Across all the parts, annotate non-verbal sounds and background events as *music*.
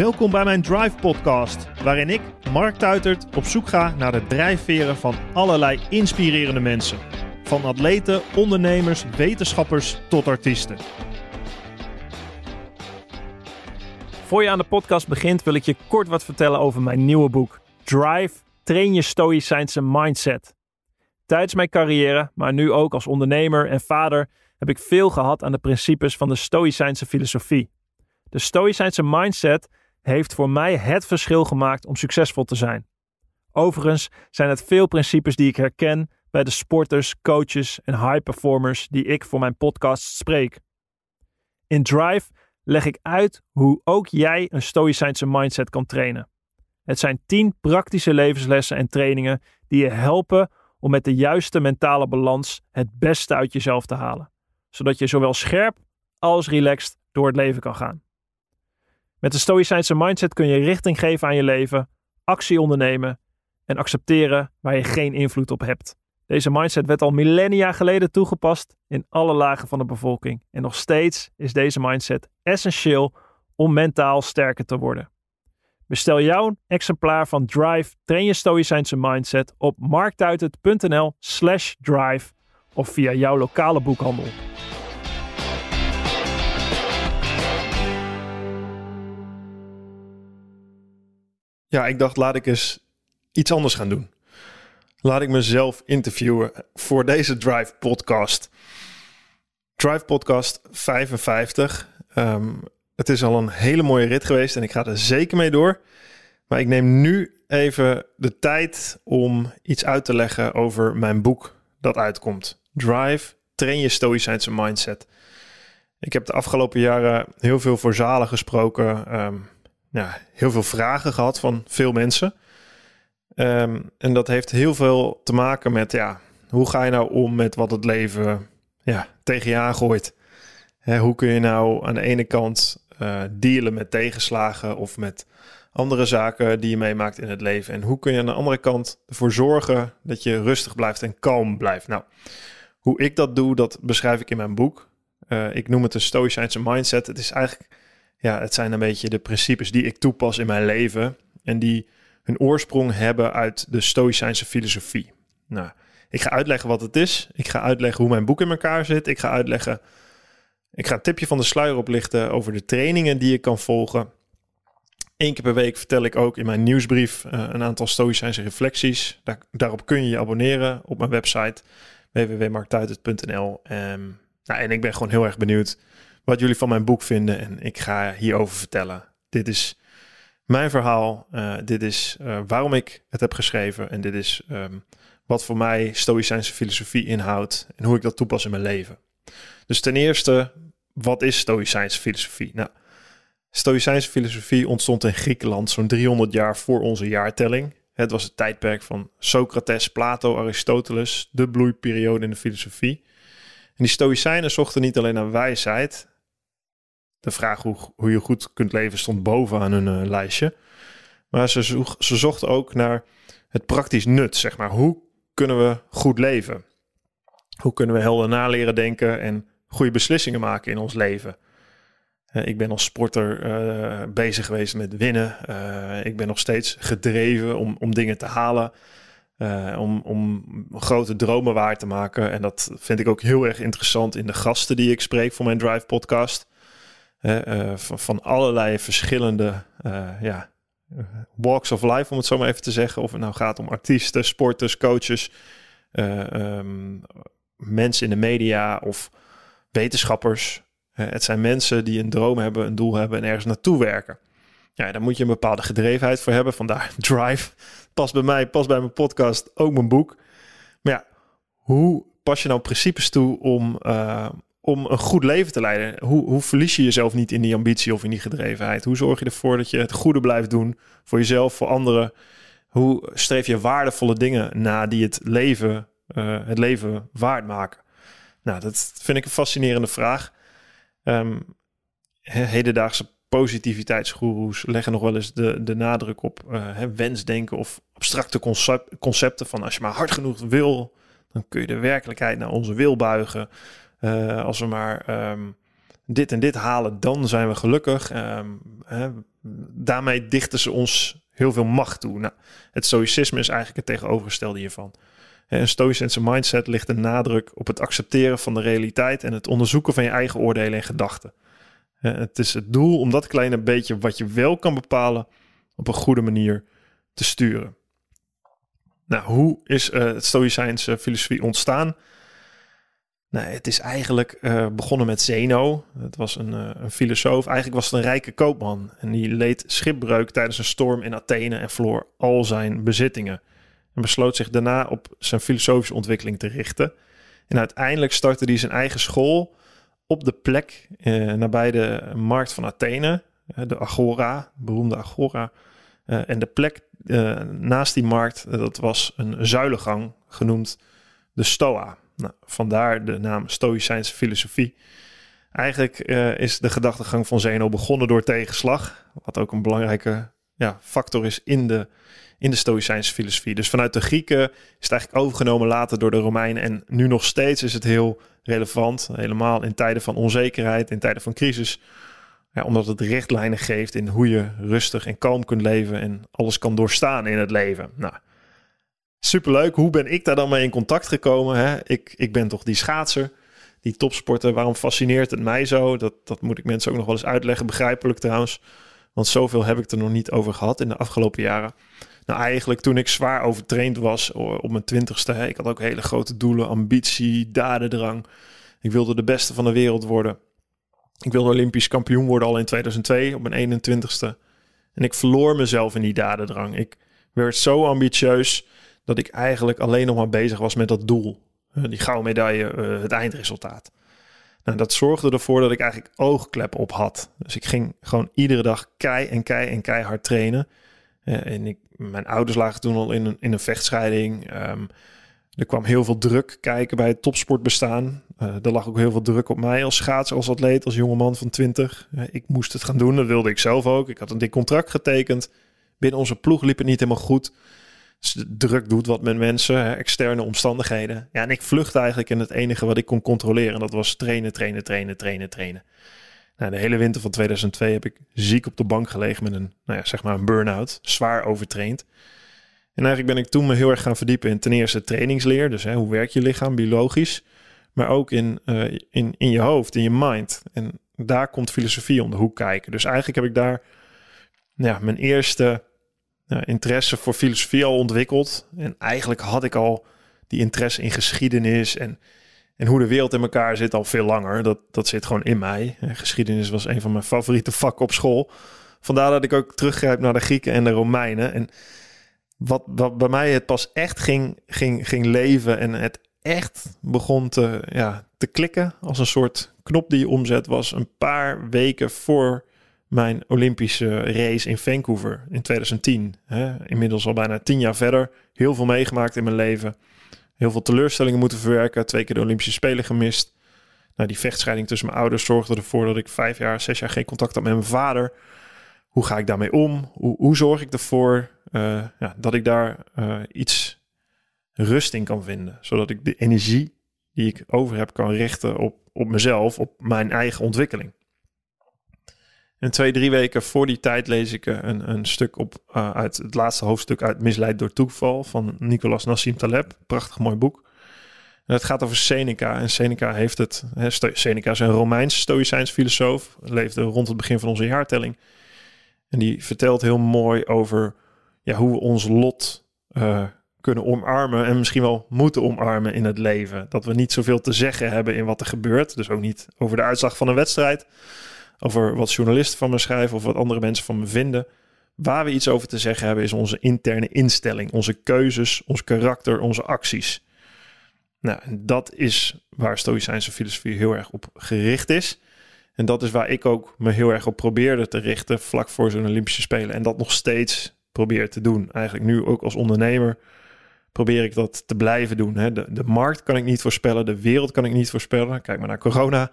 Welkom bij mijn Drive Podcast, waarin ik, Mark Tuitert, op zoek ga naar de drijfveren van allerlei inspirerende mensen. Van atleten, ondernemers, wetenschappers tot artiesten. Voor je aan de podcast begint, wil ik je kort wat vertellen over mijn nieuwe boek Drive: Train je stoïcijnse mindset. Tijdens mijn carrière, maar nu ook als ondernemer en vader, heb ik veel gehad aan de principes van de stoïcijnse filosofie. De stoïcijnse mindset heeft voor mij het verschil gemaakt om succesvol te zijn. Overigens zijn het veel principes die ik herken bij de sporters, coaches en high performers die ik voor mijn podcast spreek. In Drive leg ik uit hoe ook jij een stoïcijnse mindset kan trainen. Het zijn 10 praktische levenslessen en trainingen die je helpen om met de juiste mentale balans het beste uit jezelf te halen, zodat je zowel scherp als relaxed door het leven kan gaan. Met de Stoïcijnse mindset kun je richting geven aan je leven, actie ondernemen en accepteren waar je geen invloed op hebt. Deze mindset werd al millennia geleden toegepast in alle lagen van de bevolking. En nog steeds is deze mindset essentieel om mentaal sterker te worden. Bestel jouw exemplaar van Drive Train je Stoïcijnse Mindset op marktuitend.nl slash drive of via jouw lokale boekhandel. ja, ik dacht, laat ik eens iets anders gaan doen. Laat ik mezelf interviewen voor deze Drive Podcast. Drive Podcast 55. Ehm, het is al een hele mooie rit geweest en ik ga er zeker mee door. Maar ik neem nu even de tijd om iets uit te leggen over mijn boek dat uitkomt. Drive, train je stoïcijnse mindset. Ik heb de afgelopen jaren heel veel voor zalen gesproken. Ehm, heel veel vragen gehad van veel mensen. Ehm, en dat heeft heel veel te maken met ja, hoe ga je nou om met wat het leven ja, tegen je aangooit? hoe kun je nou aan de ene kant eh, dealen met tegenslagen of met andere zaken die je meemaakt in het leven? En hoe kun je aan de andere kant ervoor zorgen dat je rustig blijft en kalm blijft? Nou, hoe ik dat doe, dat beschrijf ik in mijn boek. Eh, ik noem het de Stoïcijnse mindset. Het is eigenlijk ja, het zijn een beetje de principes die ik toepas in mijn leven en die hun oorsprong hebben uit de Stoïcijnse filosofie. Nou, ik ga uitleggen wat het is. Ik ga uitleggen hoe mijn boek in elkaar zit. Ik ga uitleggen. Ik ga een tipje van de sluier oplichten over de trainingen die je kan volgen. Eén keer per week vertel ik ook in mijn nieuwsbrief eh, een aantal Stoïcijnse reflecties. daarop kun je je abonneren op mijn website www.marktuitert.nl. Ehm, nou, en ik ben gewoon heel erg benieuwd wat jullie van mijn boek vinden. En ik ga hierover vertellen. Dit is mijn verhaal. Eh, dit is eh, waarom ik het heb geschreven. En dit is ehm, wat voor mij Stoïcijnse filosofie inhoudt. En hoe ik dat toepas in mijn leven. Dus ten eerste, wat is Stoïcijnse filosofie? Nou, Stoïcijnse filosofie ontstond in Griekenland zo'n 300 jaar voor onze jaartelling. Het was het tijdperk van Socrates, Plato, Aristoteles, de bloeiperiode in de filosofie. En die Stoïcijnen zochten niet alleen naar wijsheid, de vraag hoe, je goed kunt leven stond bovenaan hun eh, lijstje. Maar ze, zochten ze zocht ook naar het praktisch nut, zeg maar. Hoe kunnen we goed leven? Hoe kunnen we helder naleren denken en goede beslissingen maken in ons leven? Eh, ik ben als sporter eh, bezig geweest met winnen. ik ben nog steeds gedreven om, om dingen te halen. om, om, grote dromen waar te maken. En dat vind ik ook heel erg interessant in de gasten die ik spreek voor mijn Drive podcast. Eh, van, van, allerlei verschillende eh, ja, walks of life, om het zo maar even te zeggen. Of het nou gaat om artiesten, sporters, coaches, eh, ehm, mensen in de media of wetenschappers. het zijn mensen die een droom hebben, een doel hebben en ergens naartoe werken. Ja, daar moet je een bepaalde gedrevenheid voor hebben. Vandaar *laughs* drive. Past bij mij, pas bij mijn podcast, ook mijn boek. Maar ja, hoe pas je nou principes toe om, om een goed leven te leiden? Hoe, hoe verlies je jezelf niet in die ambitie of in die gedrevenheid? Hoe zorg je ervoor dat je het goede blijft doen voor jezelf, voor anderen? Hoe streef je waardevolle dingen na die het leven, eh, het leven waard maken? Nou, dat vind ik een fascinerende vraag. Um, hedendaagse positiviteitsgoeroes leggen nog wel eens de, de nadruk op uh, eh, hè, wensdenken of abstracte concepten van als je maar hard genoeg wil, dan kun je de werkelijkheid naar onze wil buigen. Eh, als we maar ehm, dit en dit halen, dan zijn we gelukkig. Ehm, hè, daarmee dichten ze ons heel veel macht toe. Nou, het stoïcisme is eigenlijk het tegenovergestelde hiervan. Een stoïcijnse mindset ligt de nadruk op het accepteren van de realiteit en het onderzoeken van je eigen oordelen en gedachten. Het is het doel om dat kleine beetje wat je wel kan bepalen op een goede manier te sturen. Nou, hoe is uh, het stoïcijnse filosofie ontstaan? Nou, het is eigenlijk eh, begonnen met Zeno. Het was een, eh, een, filosoof. Eigenlijk was het een rijke koopman. En die leed schipbreuk tijdens een storm in Athene en verloor al zijn bezittingen. En besloot zich daarna op zijn filosofische ontwikkeling te richten. En uiteindelijk startte hij zijn eigen school op de plek eh, nabij de markt van Athene. Eh, de Agora, beroemde Agora. en de plek naast die markt, dat was een zuilengang genoemd de Stoa. Nou, vandaar de naam Stoïcijnse filosofie. Eigenlijk eh, is de gedachtegang van Zeno begonnen door tegenslag, wat ook een belangrijke ja, factor is in de, in de Stoïcijnse filosofie. Dus vanuit de Grieken is het eigenlijk overgenomen later door de Romeinen en nu nog steeds is het heel relevant, helemaal in tijden van onzekerheid, in tijden van crisis. Ja, omdat het richtlijnen geeft in hoe je rustig en kalm kunt leven en alles kan doorstaan in het leven. Nou, Superleuk. Hoe ben ik daar dan mee in contact gekomen? Hè? Ik, ik ben toch die schaatser, die topsporter. Waarom fascineert het mij zo? Dat, dat moet ik mensen ook nog wel eens uitleggen. Begrijpelijk trouwens. Want zoveel heb ik er nog niet over gehad in de afgelopen jaren. Nou, eigenlijk toen ik zwaar overtraind was op mijn twintigste. Hè, ik had ook hele grote doelen, ambitie, dadendrang. Ik wilde de beste van de wereld worden. Ik wilde Olympisch kampioen worden al in 2002 op mijn 21ste. En ik verloor mezelf in die dadendrang. Ik werd zo ambitieus dat ik eigenlijk alleen nog maar bezig was met dat doel. Eh, die gouden medaille, eh, het eindresultaat. Nou, dat zorgde ervoor dat ik eigenlijk oogklep op had. Dus ik ging gewoon iedere dag kei en kei en keihard trainen. Eh, en ik, mijn ouders lagen toen al in een, in een vechtscheiding. Ehm, er kwam heel veel druk kijken bij het topsportbestaan. Uh, er lag ook heel veel druk op mij als schaats, als atleet, als jongeman van 20. ik moest het gaan doen, dat wilde ik zelf ook. Ik had een dik contract getekend. Binnen onze ploeg liep het niet helemaal goed druk doet wat met mensen, externe omstandigheden. Ja, en ik vlucht eigenlijk in het enige wat ik kon controleren. En dat was trainen, trainen, trainen, trainen, trainen. Nou, de hele winter van 2002 heb ik ziek op de bank gelegen met een, nou ja, zeg maar een burn-out. Zwaar overtraind. En eigenlijk ben ik toen me heel erg gaan verdiepen in ten eerste trainingsleer. Dus hè, hoe werkt je lichaam biologisch. Maar ook in, eh, in, in je hoofd, in je mind. En daar komt filosofie om de hoek kijken. Dus eigenlijk heb ik daar nou ja, mijn eerste interesse voor filosofie al ontwikkeld. En eigenlijk had ik al die interesse in geschiedenis en, en hoe de wereld in elkaar zit al veel langer. Dat, dat zit gewoon in mij. geschiedenis was een van mijn favoriete vakken op school. Vandaar dat ik ook teruggrijp naar de Grieken en de Romeinen. En wat, wat bij mij het pas echt ging, ging, ging leven en het echt begon te, ja, te klikken als een soort knop die je omzet, was een paar weken voor mijn Olympische race in Vancouver in 2010. Hè, inmiddels al bijna tien jaar verder. Heel veel meegemaakt in mijn leven. Heel veel teleurstellingen moeten verwerken. Twee keer de Olympische Spelen gemist. Nou, die vechtscheiding tussen mijn ouders zorgde ervoor dat ik vijf jaar, zes jaar geen contact had met mijn vader. Hoe ga ik daarmee om? Hoe, hoe zorg ik ervoor eh, ja, dat ik daar eh, iets rust in kan vinden? Zodat ik de energie die ik over heb kan richten op, op mezelf, op mijn eigen ontwikkeling. En twee, drie weken voor die tijd lees ik eh, een, een stuk op, eh, uit het laatste hoofdstuk uit Misleid door Toeval van Nicolas Nassim Taleb. Prachtig mooi boek. En het gaat over Seneca. En Seneca heeft het. Seneca is een Romeins Stoïcijns filosoof. Leefde rond het begin van onze jaartelling. En die vertelt heel mooi over ja, hoe we ons lot eh, kunnen omarmen. En misschien wel moeten omarmen in het leven. Dat we niet zoveel te zeggen hebben in wat er gebeurt. Dus ook niet over de uitslag van een wedstrijd over wat journalisten van me schrijven of wat andere mensen van me vinden. Waar we iets over te zeggen hebben is onze interne instelling, onze keuzes, ons karakter, onze acties. Nou, dat is waar Stoïcijnse filosofie heel erg op gericht is. En dat is waar ik ook me heel erg op probeerde te richten vlak voor zo'n Olympische Spelen. En dat nog steeds probeer te doen. Eigenlijk nu ook als ondernemer probeer ik dat te blijven doen. De, de markt kan ik niet voorspellen, de wereld kan ik niet voorspellen. Kijk maar naar corona.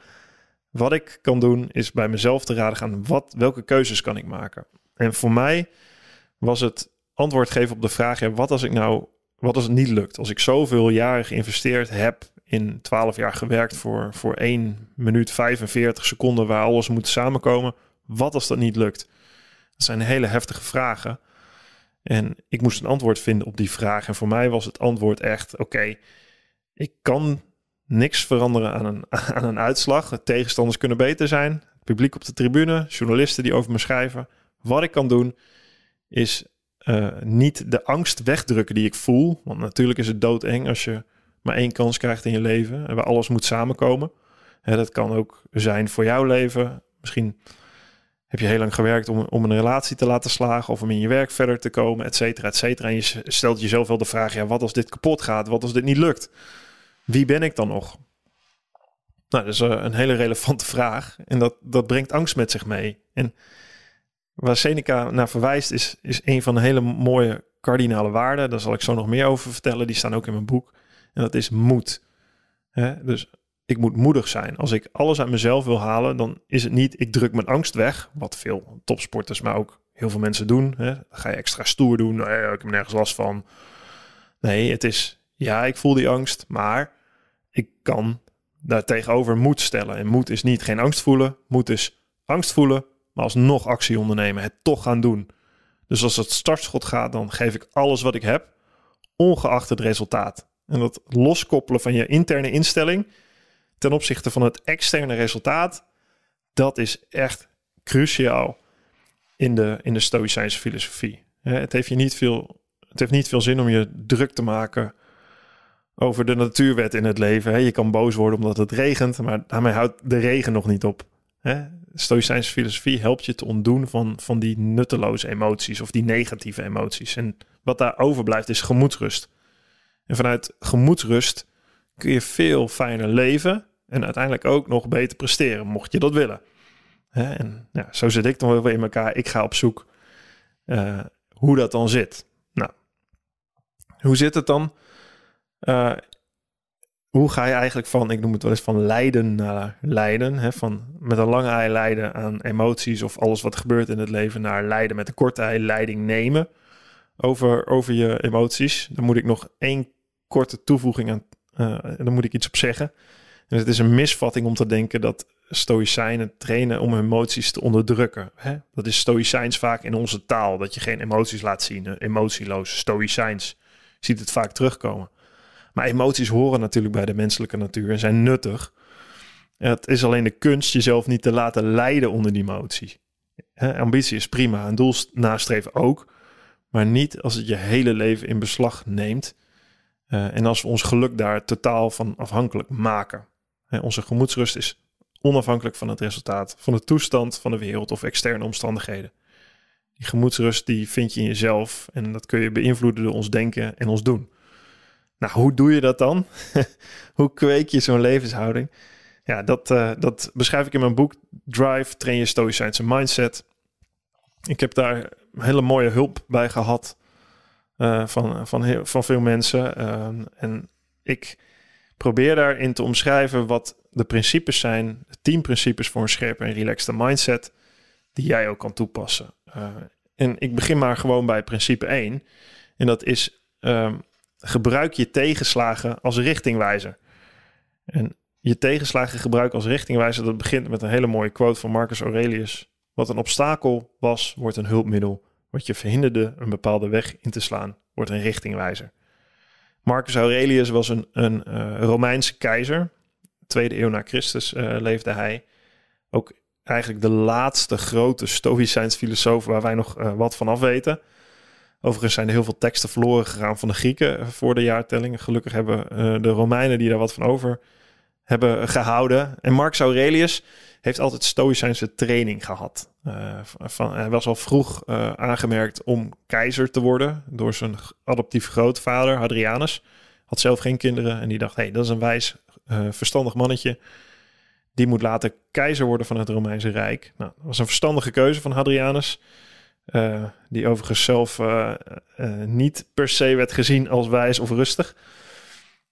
Wat ik kan doen is bij mezelf te raden gaan wat, welke keuzes kan ik maken. En voor mij was het antwoord geven op de vraag: wat als ik nou, wat als het niet lukt? Als ik zoveel jaren geïnvesteerd heb in 12 jaar gewerkt voor, voor 1 minuut 45 seconden waar alles moet samenkomen, wat als dat niet lukt? Dat zijn hele heftige vragen. En ik moest een antwoord vinden op die vraag. En voor mij was het antwoord echt: oké, ik kan niks veranderen aan een, *laughs* aan een uitslag. tegenstanders kunnen beter zijn. Het publiek op de tribune, journalisten die over me schrijven. Wat ik kan doen is eh, niet de angst wegdrukken die ik voel. Want natuurlijk is het doodeng als je maar één kans krijgt in je leven. En waar alles moet samenkomen. Hè, dat kan ook zijn voor jouw leven. Misschien heb je heel lang gewerkt om, om een relatie te laten slagen. Of om in je werk verder te komen, et cetera, et cetera. En je stelt jezelf wel de vraag, ja, wat als dit kapot gaat? Wat als dit niet lukt? wie ben ik dan nog? Nou, dat is eh, een hele relevante *laughs* vraag. En dat, dat brengt angst met zich mee. En waar Seneca naar verwijst, is, is een van de hele mooie kardinale waarden. Daar zal ik zo nog meer over vertellen. Die staan ook in mijn boek. En dat is moed. Dus ik moet moedig zijn. Als ik alles uit mezelf wil halen, dan is het niet ik druk mijn angst weg. Wat veel topsporters, maar ook heel veel mensen doen. Hè? ga je extra stoer doen. Nee, nou ik heb nergens last van. Nee, het is ja, ik voel die angst, maar ik kan daar tegenover moed stellen. En moed is niet geen angst voelen. Moed is angst voelen, maar alsnog actie ondernemen. Het toch gaan doen. Dus als het startschot gaat, dan geef ik alles wat ik heb, ongeacht het resultaat. En dat loskoppelen van je interne instelling ten opzichte van het externe resultaat, dat is echt cruciaal in de, in de Stoïcijnse filosofie. Het heeft, je niet veel, het heeft niet veel zin om je druk te maken over de natuurwet in het leven. Je kan boos worden omdat het regent, maar daarmee houdt de regen nog niet op. Stoïcijnse filosofie helpt je te ontdoen van, van die nutteloze emoties of die negatieve emoties. En wat daar overblijft is gemoedsrust. En vanuit gemoedsrust kun je veel fijner leven en uiteindelijk ook nog beter presteren, mocht je dat willen. En zo zit ik dan wel weer in elkaar. Ik ga op zoek eh, hoe dat dan zit. Nou, hoe zit het dan? Eh, hoe ga je eigenlijk van, ik noem het wel eens van lijden naar lijden, hè, van met een lange ei lijden aan emoties of alles wat gebeurt in het leven, naar lijden met een korte ei, leiding nemen over, over je emoties. Dan moet ik nog één korte toevoeging aan, eh, dan moet ik iets op zeggen. En het is een misvatting om te denken dat stoïcijnen trainen om emoties te onderdrukken. Hè? Dat is stoïcijns vaak in onze taal, dat je geen emoties laat zien, eh, emotieloos, stoïcijns. Je ziet het vaak terugkomen. Maar emoties horen natuurlijk bij de menselijke natuur en zijn nuttig. Het is alleen de kunst jezelf niet te laten leiden onder die emotie. ambitie is prima, een doel nastreven ook, maar niet als het je hele leven in beslag neemt eh, en als we ons geluk daar totaal van afhankelijk maken. onze gemoedsrust is onafhankelijk van het resultaat, van de toestand van de wereld of externe omstandigheden. Die gemoedsrust die vind je in jezelf en dat kun je beïnvloeden door ons denken en ons doen. Nou, hoe doe je dat dan? *laughs* hoe kweek je zo'n levenshouding? Ja, dat, eh, dat beschrijf ik in mijn boek Drive, train je stoïcijnse mindset. Ik heb daar hele mooie hulp bij gehad eh, van, van, heel, van veel mensen. Ehm, en ik probeer daarin te omschrijven wat de principes zijn, 10 tien principes voor een scherpe en relaxte mindset, die jij ook kan toepassen. Eh, en ik begin maar gewoon bij principe 1. En dat is ehm, gebruik je tegenslagen als richtingwijzer. En je tegenslagen gebruiken als richtingwijzer, dat begint met een hele mooie quote van Marcus Aurelius. Wat een obstakel was, wordt een hulpmiddel. Wat je verhinderde een bepaalde weg in te slaan, wordt een richtingwijzer. Marcus Aurelius was een, een eh, Romeinse keizer. Tweede eeuw na Christus eh, leefde hij. Ook eigenlijk de laatste grote Stoïcijns filosoof waar wij nog eh, wat van af weten. Overigens zijn er heel veel teksten verloren gegaan van de Grieken voor de jaartelling. Gelukkig hebben eh, de Romeinen die daar wat van over hebben gehouden. En Marcus Aurelius heeft altijd stoïcijnse training gehad. Eh, van, hij was al vroeg eh, aangemerkt om keizer te worden door zijn adoptief grootvader Hadrianus. Had zelf geen kinderen en die dacht, hé, hey, dat is een wijs, verstandig mannetje. Die moet later keizer worden van het Romeinse Rijk. Nou, dat was een verstandige keuze van Hadrianus. Eh, die overigens zelf eh, eh, niet per se werd gezien als wijs of rustig.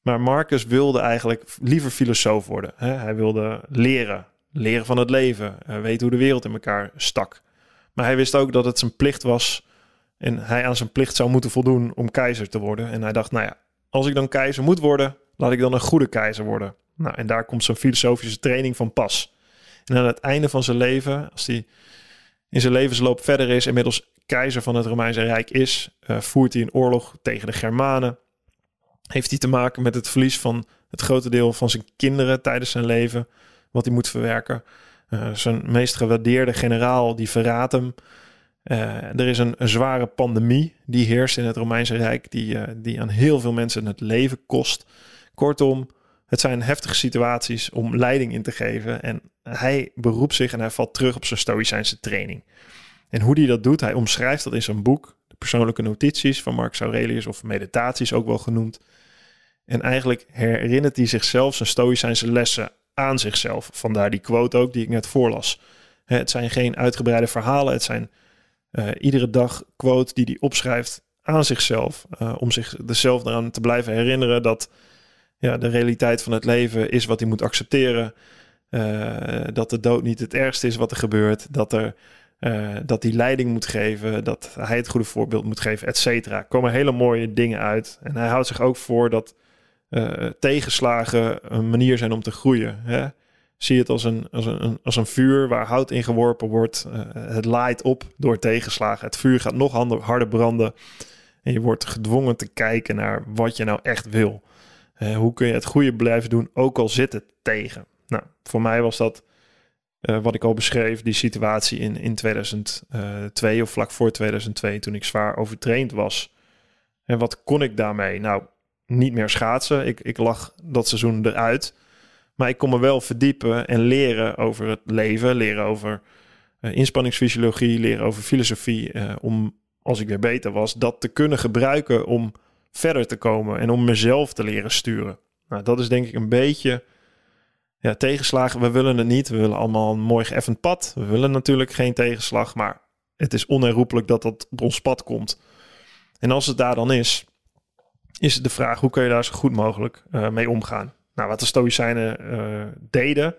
Maar Marcus wilde eigenlijk liever filosoof worden. Hè? Hij wilde leren, leren van het leven, weten hoe de wereld in elkaar stak. Maar hij wist ook dat het zijn plicht was en hij aan zijn plicht zou moeten voldoen om keizer te worden. En hij dacht, nou ja, als ik dan keizer moet worden, laat ik dan een goede keizer worden. Nou, en daar komt zijn filosofische training van pas. En aan het einde van zijn leven, als hij in zijn levensloop verder is, inmiddels keizer van het Romeinse Rijk is, eh, voert hij een oorlog tegen de Germanen. Heeft hij te maken met het verlies van het grote deel van zijn kinderen tijdens zijn leven, wat hij moet verwerken. Uh, zijn meest gewaardeerde generaal, die verraadt hem. Eh, er is een, een, zware pandemie die heerst in het Romeinse Rijk, die, die aan heel veel mensen het leven kost. Kortom, het zijn heftige situaties om leiding in te geven. En hij beroept zich en hij valt terug op zijn Stoïcijnse training. En hoe hij dat doet, hij omschrijft dat in zijn boek, de persoonlijke notities van Marcus Aurelius of meditaties ook wel genoemd. En eigenlijk herinnert hij zichzelf zijn Stoïcijnse lessen aan zichzelf. Vandaar die quote ook die ik net voorlas. Het zijn geen uitgebreide verhalen, het zijn eh, iedere dag quote die hij opschrijft aan zichzelf. Eh, om zich er eraan te blijven herinneren dat ja, de realiteit van het leven is wat hij moet accepteren. Eh, dat de dood niet het ergste is wat er gebeurt. Dat, er, eh, dat hij leiding moet geven. Dat hij het goede voorbeeld moet geven, et cetera. komen hele mooie dingen uit. En hij houdt zich ook voor dat eh, tegenslagen een manier zijn om te groeien. Hè? Zie het als een, als, een, als een vuur waar hout in geworpen wordt. het laait op door tegenslagen. Het vuur gaat nog harder branden. En je wordt gedwongen te kijken naar wat je nou echt wil. Eh, hoe kun je het goede blijven doen, ook al zit het tegen? Nou, voor mij was dat eh, wat ik al beschreef, die situatie in, in 2002 of vlak voor 2002, toen ik zwaar overtraind was. En wat kon ik daarmee? Nou, niet meer schaatsen. Ik, ik lag dat seizoen eruit. Maar ik kon me wel verdiepen en leren over het leven, leren over eh, inspanningsfysiologie, leren over filosofie. om als ik weer beter was, dat te kunnen gebruiken om verder te komen en om mezelf te leren sturen. Nou, dat is denk ik een beetje ja, tegenslagen. We willen het niet. We willen allemaal een mooi geëffend pad. We willen natuurlijk geen tegenslag, maar het is onherroepelijk dat dat op ons pad komt. En als het daar dan is, is de vraag hoe kun je daar zo goed mogelijk eh, mee omgaan. Nou, wat de Stoïcijnen eh, deden,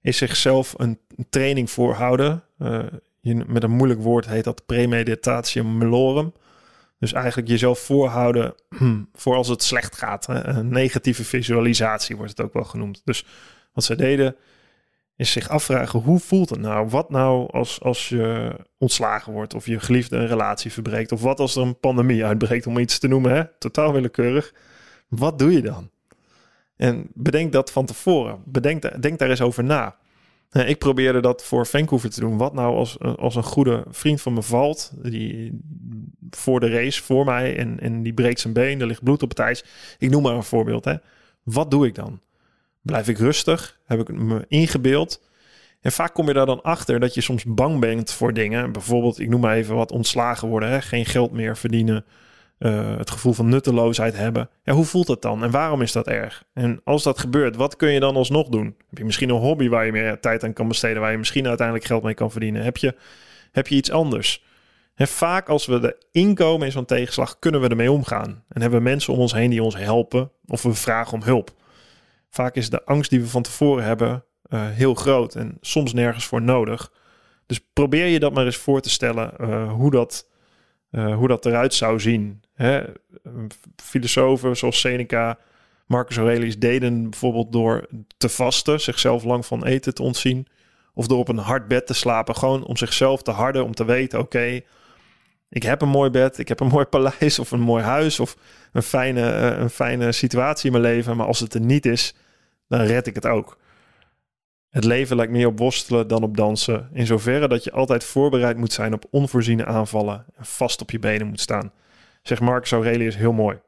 is zichzelf een training voorhouden. Uh, met een moeilijk woord heet dat premeditatio melorum. Dus eigenlijk jezelf voorhouden *clears throat* voor als het slecht gaat. Een negatieve visualisatie wordt het ook wel genoemd. Dus wat zij deden is zich afvragen hoe voelt het nou? Wat nou als, als je ontslagen wordt of je geliefde een relatie verbreekt? Of wat als er een pandemie uitbreekt, om iets te noemen, hè? totaal willekeurig. Wat doe je dan? En bedenk dat van tevoren. Bedenk, denk daar eens over na ik probeerde dat voor Vancouver te doen. Wat nou als, eh, als een goede vriend van me valt, die voor de race voor mij en, en die breekt zijn been, er ligt bloed op het ijs. Ik noem maar een voorbeeld. Hè. Wat doe ik dan? Blijf ik rustig? Heb ik me ingebeeld? En vaak kom je daar dan achter dat je soms bang bent voor dingen. Bijvoorbeeld, ik noem maar even wat ontslagen worden, hè? geen geld meer verdienen, eh, het gevoel van nutteloosheid hebben. Ja, hoe voelt dat dan en waarom is dat erg? En als dat gebeurt, wat kun je dan alsnog doen? Heb je misschien een hobby waar je meer eh, tijd aan kan besteden, waar je misschien uiteindelijk geld mee kan verdienen? Heb je, heb je iets anders? En vaak als we de inkomen in zo'n tegenslag, kunnen we ermee omgaan. En hebben we mensen om ons heen die ons helpen of we vragen om hulp. Vaak is de angst die we van tevoren hebben eh, heel groot en soms nergens voor nodig. Dus probeer je dat maar eens voor te stellen hoe, dat, hoe dat eruit zou zien filosofen zoals Seneca, Marcus Aurelius deden bijvoorbeeld door te vasten, zichzelf lang van eten te ontzien. Of door op een hard bed te slapen. Gewoon om zichzelf te harden, om te weten, oké, ik heb een mooi bed, ik heb een *laughs* mooi paleis of een mooi huis of een fijne, eh, een fijne situatie in mijn leven. Maar als het er niet is, dan red ik het ook. Het leven lijkt meer op worstelen dan op dansen. In zoverre dat je altijd voorbereid moet zijn op onvoorziene aanvallen en vast op je benen moet staan zegt Marcus is heel mooi.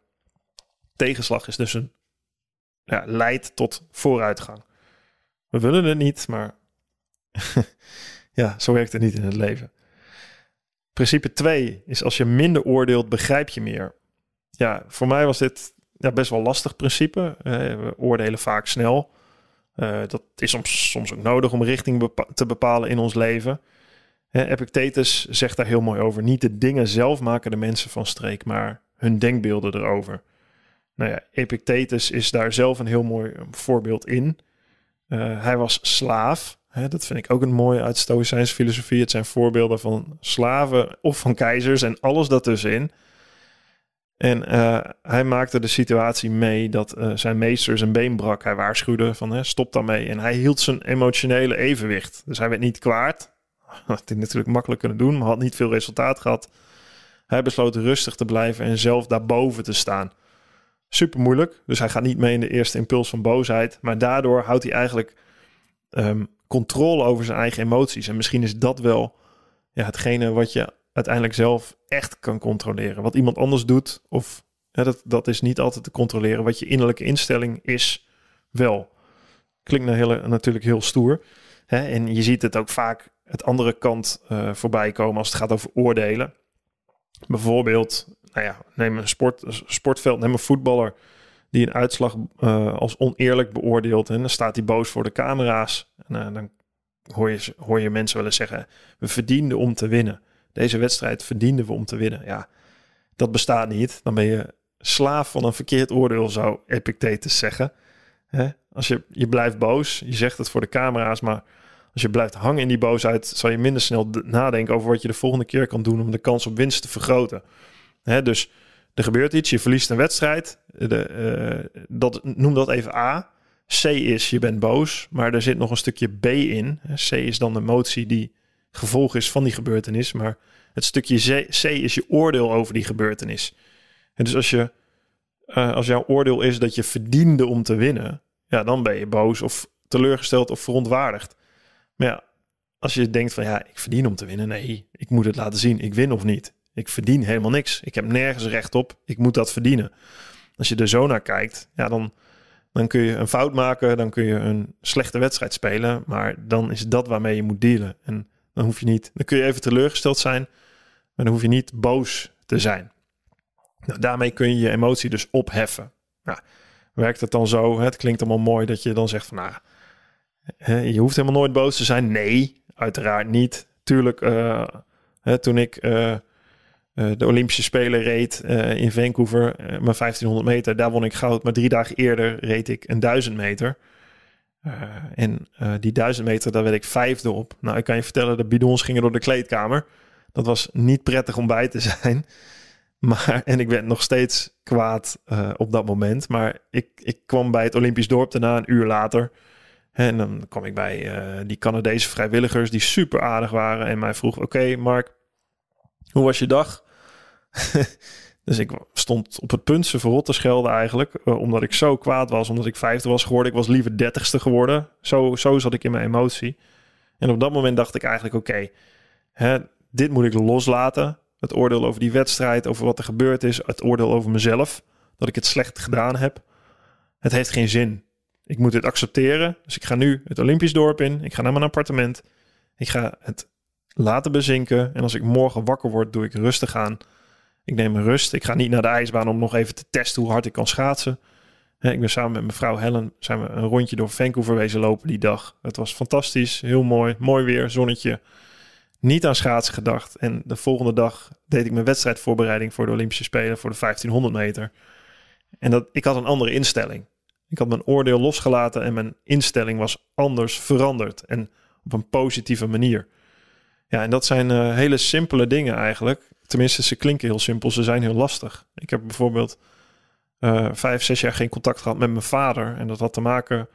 Tegenslag is dus een, ja, leidt tot vooruitgang. We willen het niet, maar *laughs* ja, zo werkt het niet in het leven. Principe 2 is als je minder oordeelt, begrijp je meer. Ja, voor mij was dit ja, best wel lastig principe. Eh, we oordelen vaak snel. Eh, dat is soms, ook nodig om richting te bepalen in ons leven. Epictetus zegt daar heel mooi over. Niet de dingen zelf maken de mensen van streek, maar hun denkbeelden erover. Nou ja, Epictetus is daar zelf een heel mooi voorbeeld in. Eh, hij was slaaf. Hè, dat vind ik ook een mooie uit stoïcijns filosofie. Het zijn voorbeelden van slaven of van keizers en alles dat in. En eh, hij maakte de situatie mee dat eh, zijn meester zijn been brak. Hij waarschuwde van hè, stop daarmee. En hij hield zijn emotionele evenwicht. Dus hij werd niet kwaad. *laughs* had hij natuurlijk makkelijk kunnen doen, maar had niet veel resultaat gehad. Hij besloot rustig te blijven en zelf daarboven te staan. Super moeilijk, dus hij gaat niet mee in de eerste impuls van boosheid. Maar daardoor houdt hij eigenlijk ehm, controle over zijn eigen emoties. En misschien is dat wel ja, hetgene wat je uiteindelijk zelf echt kan controleren. Wat iemand anders doet, of dat, dat is niet altijd te controleren. Wat je innerlijke instelling is, wel. Klinkt nou natuurlijk heel stoer. Hè? En je ziet het ook vaak het andere kant uh, voorbij komen als het gaat over oordelen. Bijvoorbeeld, nou ja, neem een sport, sportveld, neem een voetballer die een uitslag eh, als oneerlijk beoordeelt. En dan staat hij boos voor de camera's. En eh, dan hoor je, hoor je mensen wel eens zeggen, we verdienden om te winnen. Deze wedstrijd verdienden we om te winnen. Ja, dat bestaat niet. Dan ben je slaaf van een verkeerd oordeel, zou Epictetus zeggen. Hè? Als je, je blijft boos, je zegt het voor de camera's, maar als je blijft hangen in die boosheid, zal je minder snel nadenken over wat je de volgende keer kan doen om de kans op winst te vergroten. Hè, dus er gebeurt iets, je verliest een wedstrijd. De, eh, dat, noem dat even A. C is je bent boos, maar er zit nog een stukje B in. C is dan de motie die gevolg is van die gebeurtenis, maar het stukje C, is je oordeel over die gebeurtenis. En dus als, je, eh, als jouw oordeel is dat je verdiende om te winnen, ja, dan ben je boos of teleurgesteld of verontwaardigd. Maar ja, als je denkt van ja, ik verdien om te winnen. Nee, ik moet het laten zien. Ik win of niet. Ik verdien helemaal niks. Ik heb nergens recht op. Ik moet dat verdienen. Als je er zo naar kijkt, ja, dan, dan kun je een fout maken. Dan kun je een slechte wedstrijd spelen. Maar dan is dat waarmee je moet dealen. En dan hoef je niet. Dan kun je even teleurgesteld zijn. Maar dan hoef je niet boos te zijn. Nou, daarmee kun je je emotie dus opheffen. Nou, werkt het dan zo? Het klinkt allemaal mooi dat je dan zegt van nou je hoeft helemaal nooit boos te zijn. Nee, uiteraard niet. Tuurlijk, eh, hè, toen ik eh, eh, de Olympische Spelen reed in Vancouver, mijn 1500 meter, daar won ik goud. Maar drie dagen eerder reed ik een 1000 meter. en die 1000 meter, daar werd ik vijfde op. Nou, ik kan je vertellen, de bidons gingen door de kleedkamer. Dat was niet prettig om bij te zijn. *laughs* Maar, en ik werd nog steeds kwaad op dat moment. Maar ik, ik kwam bij het Olympisch dorp daarna een uur later. En dan kwam ik bij eh, die Canadese vrijwilligers die super aardig waren en mij vroeg: Oké, Mark, hoe was je dag? *laughs* dus ik stond op het punt ze verrot te schelden eigenlijk, eh, omdat ik zo kwaad was, omdat ik vijfde was geworden. Ik was liever dertigste geworden. Zo, zo zat ik in mijn emotie. En op dat moment dacht ik eigenlijk: Oké, dit moet ik loslaten. Het oordeel over die wedstrijd, over wat er gebeurd is, het oordeel over mezelf, dat ik het slecht gedaan heb. Het heeft geen zin. Ik moet dit accepteren. Dus ik ga nu het Olympisch dorp in. Ik ga naar mijn appartement. Ik ga het laten bezinken. En als ik morgen wakker word, doe ik rustig aan. Ik neem rust. Ik ga niet naar de ijsbaan om nog even te testen hoe hard ik kan schaatsen. ik ben samen met mevrouw Helen zijn we een rondje door Vancouver wezen lopen die dag. Het was fantastisch, heel mooi, mooi weer, zonnetje. Niet aan schaatsen gedacht. En de volgende dag deed ik mijn wedstrijdvoorbereiding voor de Olympische Spelen voor de 1500 meter. En dat, ik had een andere instelling. Ik had mijn oordeel losgelaten en mijn instelling was anders veranderd en op een positieve manier. Ja, en dat zijn eh, hele simpele dingen eigenlijk. Tenminste, ze klinken heel simpel, ze zijn heel lastig. Ik heb bijvoorbeeld eh, vijf, zes jaar geen contact gehad met mijn vader. En dat had te maken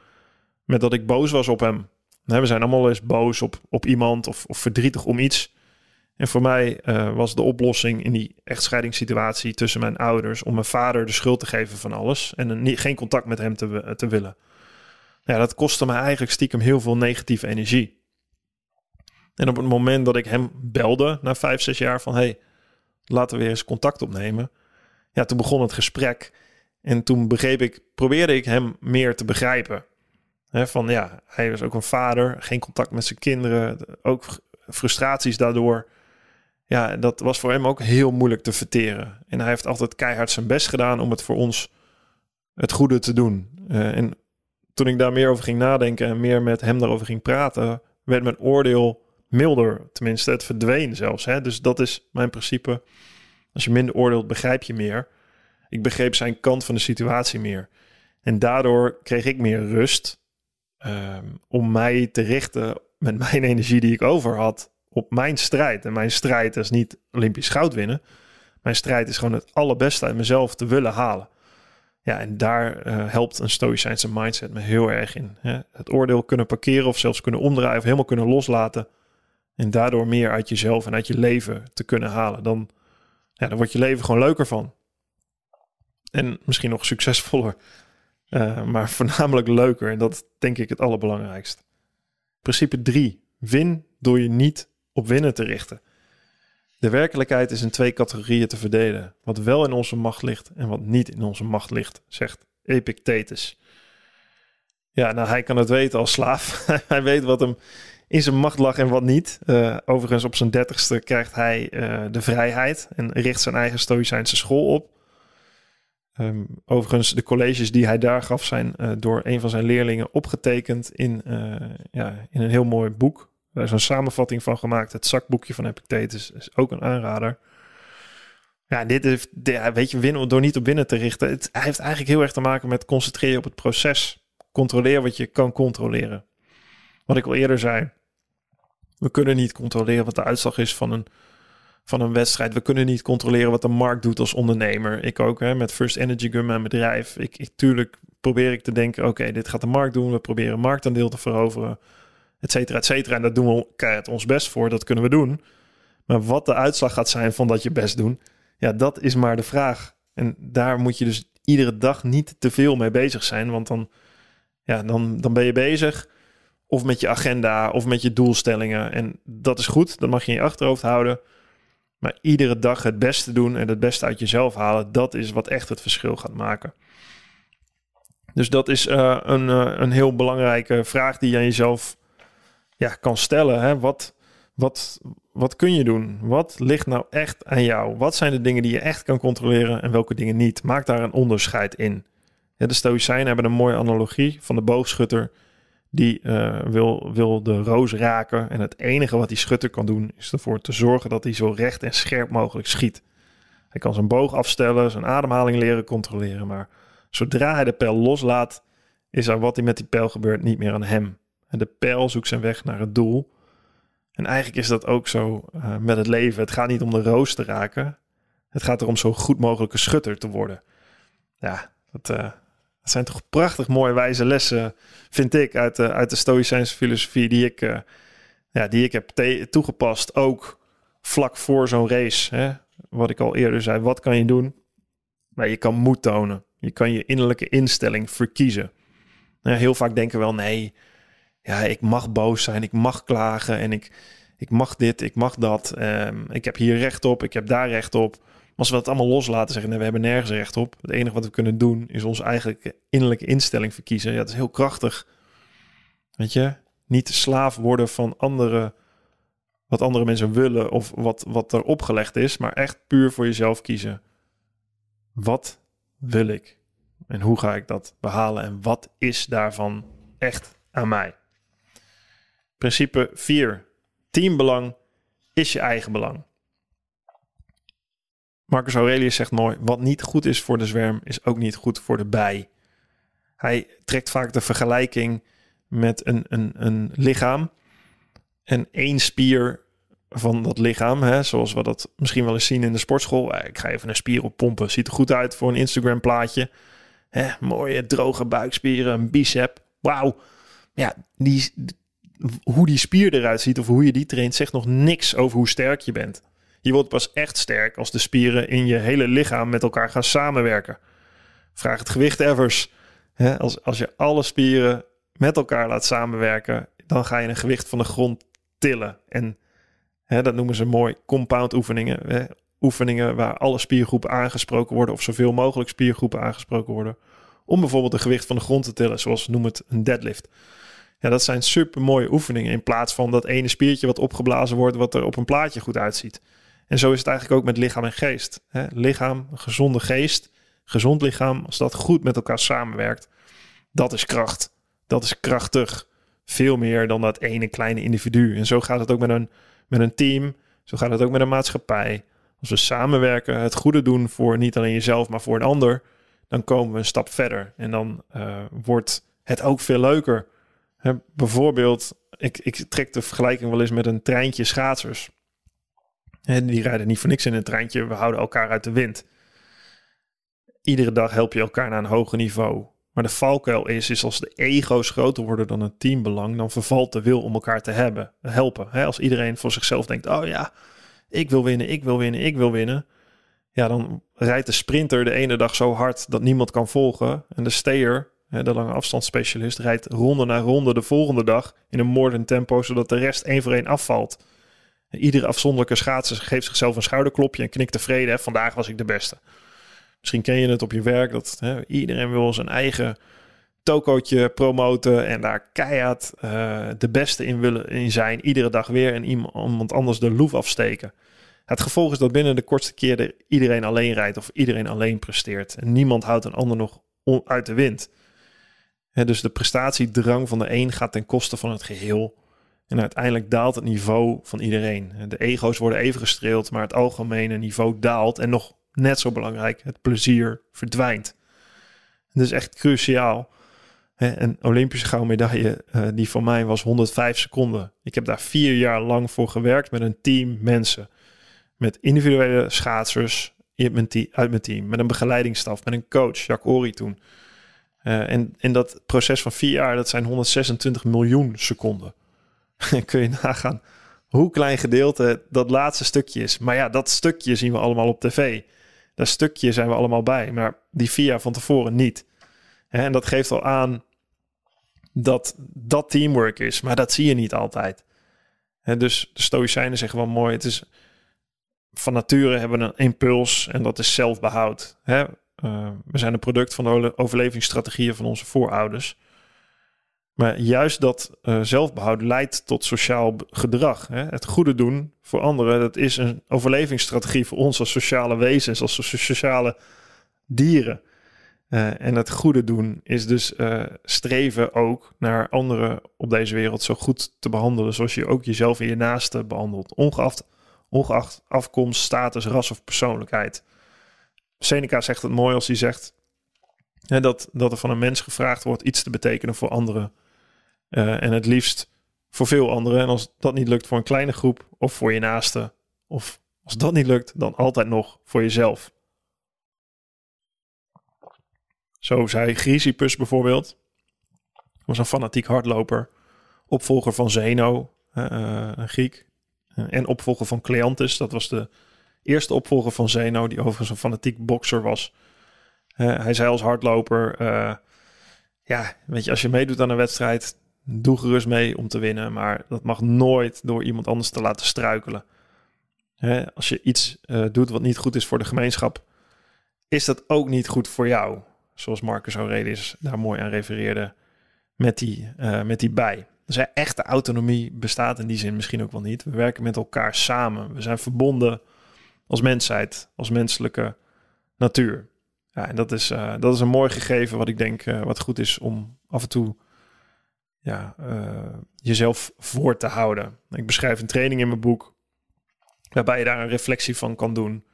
met dat ik boos was op hem. we zijn allemaal eens boos op, op iemand of, of verdrietig om iets. En voor mij eh, was de oplossing in die echtscheidingssituatie tussen mijn ouders om mijn vader de schuld te geven van alles en geen contact met hem te, te willen. Nou ja, dat kostte me eigenlijk stiekem heel veel negatieve energie. En op het moment dat ik hem belde na vijf, zes jaar van hey, laten we weer eens contact opnemen. Ja, toen begon het gesprek en toen begreep ik, probeerde ik hem meer te begrijpen. van ja, hij was ook een vader, geen contact met zijn kinderen, ook frustraties daardoor. Ja, dat was voor hem ook heel moeilijk te verteren. En hij heeft altijd keihard zijn best gedaan om het voor ons het goede te doen. Eh, en toen ik daar meer over ging nadenken en meer met hem daarover ging praten, werd mijn oordeel milder. Tenminste, het verdween zelfs. Hè? Dus dat is mijn principe. Als je minder oordeelt, begrijp je meer. Ik begreep zijn kant van de situatie meer. En daardoor kreeg ik meer rust ehm, om mij te richten met *laughs* mijn energie die ik over had op mijn strijd. En mijn strijd is niet Olympisch goud winnen. Mijn strijd is gewoon het allerbeste uit mezelf te willen halen. Ja, en daar eh, helpt een stoïcijnse mindset me heel erg in. Hè? Het oordeel kunnen parkeren of zelfs kunnen omdraaien of helemaal kunnen loslaten. En daardoor meer uit jezelf en uit je leven te kunnen halen. Dan, ja, dan wordt je leven gewoon leuker van. En misschien nog succesvoller. *laughs* Eh, maar voornamelijk leuker. En dat denk ik het allerbelangrijkst. Principe 3. Win door je niet op winnen te richten. De werkelijkheid is in twee categorieën te verdelen: wat wel in onze macht ligt en wat niet in onze macht ligt, zegt Epictetus. Ja, nou, hij kan het weten als slaaf. *laughs* hij weet wat hem in zijn macht lag en wat niet. Eh, overigens, op zijn dertigste krijgt hij eh, de vrijheid en richt zijn eigen Stoïcijnse school op. Ehm, overigens, de colleges die hij daar gaf zijn eh, door een van zijn leerlingen opgetekend in, ja, in een heel mooi boek. Daar is een samenvatting van gemaakt. Het zakboekje van Epictetus is ook een aanrader. Ja, dit heeft, ja, weet je, winnen door niet op binnen te richten. Het heeft eigenlijk heel erg te maken met concentreren op het proces. Controleer wat je kan controleren. Wat ik al eerder zei. We kunnen niet controleren wat de uitslag is van een, van een wedstrijd. We kunnen niet controleren wat de markt doet als ondernemer. Ik ook, hè, met First Energy Gun, mijn bedrijf. Ik, ik, tuurlijk probeer ik te denken, oké, dit gaat de markt doen. We proberen marktaandeel te veroveren etcetera etcetera En daar doen we het ons best voor, dat kunnen we doen. Maar wat de uitslag gaat zijn van dat je best doen, ja, dat is maar de vraag. En daar moet je dus iedere dag niet te veel mee bezig zijn, want dan, ja, dan, dan ben je bezig of met je agenda of met je doelstellingen. En dat is goed, dat mag je in je achterhoofd houden. Maar iedere dag het beste doen en het beste uit jezelf halen, dat is wat echt het verschil gaat maken. Dus dat is eh, een, eh, een heel belangrijke vraag die je aan jezelf ja, kan stellen. Hè? Wat, wat, wat kun je doen? Wat ligt nou echt aan jou? Wat zijn de dingen die je echt kan controleren en welke dingen niet? Maak daar een onderscheid in. de Stoïcijnen hebben een mooie analogie van de boogschutter. Die eh, wil, wil de roos raken. En het enige wat die schutter kan doen, is ervoor te zorgen dat hij zo recht en scherp mogelijk schiet. Hij kan zijn boog afstellen, zijn ademhaling leren controleren. Maar zodra hij de pijl loslaat, is er wat hij met die pijl gebeurt niet meer aan hem. En de pijl zoekt zijn weg naar het doel. En eigenlijk is dat ook zo eh, met het leven. Het gaat niet om de roos te raken. Het gaat erom zo goed een schutter te worden. Ja, eh, dat, zijn toch prachtig mooie wijze lessen, vind ik, uit de, uit de Stoïcijnse filosofie die ik, eh, ja, die ik heb toegepast. Ook vlak voor zo'n race. Hè? Wat ik al eerder zei, wat kan je doen? Maar je kan moed tonen. Je kan je innerlijke instelling verkiezen. heel vaak denken we wel, nee, ja, ik mag boos zijn, ik mag klagen en ik, ik mag dit, ik mag dat. Ehm, ik heb hier recht op, ik heb daar recht op. Maar als we dat allemaal loslaten, zeggen nee, we hebben nergens recht op. Het enige wat we kunnen doen is onze eigen innerlijke instelling verkiezen. Ja, dat is heel krachtig. Weet je, niet slaaf worden van andere, wat andere mensen willen of wat, wat er opgelegd is, maar echt puur voor jezelf kiezen. Wat wil ik? En hoe ga ik dat behalen? En wat is daarvan echt aan mij? Principe 4. Teambelang is je eigen belang. Marcus Aurelius zegt mooi: wat niet goed is voor de zwerm, is ook niet goed voor de bij. Hij trekt vaak de vergelijking met een, een, een lichaam. En één spier van dat lichaam, hè, zoals we dat misschien wel eens zien in de sportschool. Eh, ik ga even een spier op pompen. Ziet er goed uit voor een Instagram plaatje. mooie droge buikspieren, een bicep. Wauw. Ja, die, hoe die spier eruit ziet of hoe je die traint, zegt nog niks over hoe sterk je bent. Je wordt pas echt sterk als de spieren in je hele lichaam met elkaar gaan samenwerken. Vraag het gewicht evers. als, als je alle spieren met elkaar laat samenwerken, dan ga je een gewicht van de grond tillen. En dat noemen ze mooi compound oefeningen. oefeningen waar alle spiergroepen aangesproken worden, of zoveel mogelijk spiergroepen aangesproken worden. Om bijvoorbeeld een gewicht van de grond te tillen, zoals noem het een deadlift. Ja, dat zijn super mooie oefeningen in plaats van dat ene spiertje wat opgeblazen wordt, wat er op een plaatje goed uitziet. En zo is het eigenlijk ook met lichaam en geest. Hè? Lichaam, gezonde geest, gezond lichaam, als dat goed met elkaar samenwerkt, dat is kracht. Dat is krachtig. Veel meer dan dat ene kleine individu. En zo gaat het ook met een, met een team, zo gaat het ook met een maatschappij. Als we samenwerken, het goede doen voor niet alleen jezelf, maar voor een ander, dan komen we een stap verder. En dan eh, wordt het ook veel leuker Hè, bijvoorbeeld, ik, ik trek de vergelijking wel eens met een treintje schaatsers. En die rijden niet voor niks in een treintje. We houden elkaar uit de wind. Iedere dag help je elkaar naar een hoger niveau. Maar de valkuil is, is als de ego's groter worden dan het teambelang, dan vervalt de wil om elkaar te hebben, helpen. als iedereen voor zichzelf denkt, oh ja, ik wil winnen, ik wil winnen, ik wil winnen. Ja, dan rijdt de sprinter de ene dag zo hard dat niemand kan volgen. En de stayer de lange afstandsspecialist, rijdt ronde na ronde de volgende dag in een moordend tempo, zodat de rest één voor één afvalt. Iedere afzonderlijke schaatser geeft zichzelf een schouderklopje en knikt tevreden. vandaag was ik de beste. Misschien ken je het op je werk dat hè, iedereen wil zijn eigen tokootje promoten en daar keihard eh, de beste in willen in zijn. Iedere dag weer en iemand anders de loef afsteken. Het gevolg is dat binnen de kortste keer iedereen alleen rijdt of iedereen alleen presteert. En niemand houdt een ander nog uit de wind dus de prestatiedrang van de een gaat ten koste van het geheel. En uiteindelijk daalt het niveau van iedereen. De ego's worden even gestreeld, maar het algemene niveau daalt. En nog net zo belangrijk, het plezier verdwijnt. Het is echt cruciaal. een Olympische gouden medaille, eh, die voor mij was 105 seconden. Ik heb daar vier jaar lang voor gewerkt met een team mensen. Met individuele schaatsers uit mijn team. Met een begeleidingsstaf, met een coach, Jacques Ori toen. Eh, en, in dat proces van vier jaar, dat zijn 126 miljoen seconden. *laughs* Kun je nagaan hoe klein gedeelte dat laatste stukje is. Maar ja, dat stukje zien we allemaal op tv. Dat stukje zijn we allemaal bij, maar die vier jaar van tevoren niet. En dat geeft al aan dat dat teamwork is, maar dat zie je niet altijd. dus de Stoïcijnen zeggen wel mooi, het is van nature hebben we een impuls en dat is zelfbehoud. Ehm, we zijn een product van de overlevingsstrategieën van onze voorouders. Maar juist dat eh, zelfbehoud leidt tot sociaal gedrag. Hè? Het goede doen voor anderen, dat is een overlevingsstrategie voor ons als sociale wezens, als sociale dieren. Eh, en het goede doen is dus eh, streven ook naar anderen op deze wereld zo goed te behandelen zoals je ook jezelf en je naasten behandelt. Ongeacht, ongeacht afkomst, status, ras of persoonlijkheid. Seneca zegt het mooi als hij zegt hè, dat, dat er van een mens gevraagd wordt iets te betekenen voor anderen. Eh, en het liefst voor veel anderen. En als dat niet lukt voor een kleine groep of voor je naaste, of als dat niet lukt, dan altijd nog voor jezelf. Zo zei Chrysippus bijvoorbeeld. was een fanatiek hardloper. Opvolger van Zeno, eh, eh, een Griek. En opvolger van Cleantes, dat was de Eerste opvolger van Zeno, die overigens een fanatiek bokser was. hij zei als hardloper, eh, ja, weet je, als je meedoet aan een wedstrijd, doe gerust mee om te winnen. Maar dat mag nooit door iemand anders te laten struikelen. als je iets eh, doet wat niet goed is voor de gemeenschap, is dat ook niet goed voor jou. Zoals Marcus Aurelius daar mooi aan refereerde met die, eh, met die bij. Dus echte autonomie bestaat in die zin misschien ook wel niet. We werken met elkaar samen. We zijn verbonden als mensheid, als menselijke natuur. Ja, en dat is, eh, dat is een mooi gegeven wat ik denk eh, wat goed is om af en toe ja, eh, jezelf voor te houden. Ik beschrijf een training in mijn boek waarbij je daar een reflectie van kan doen.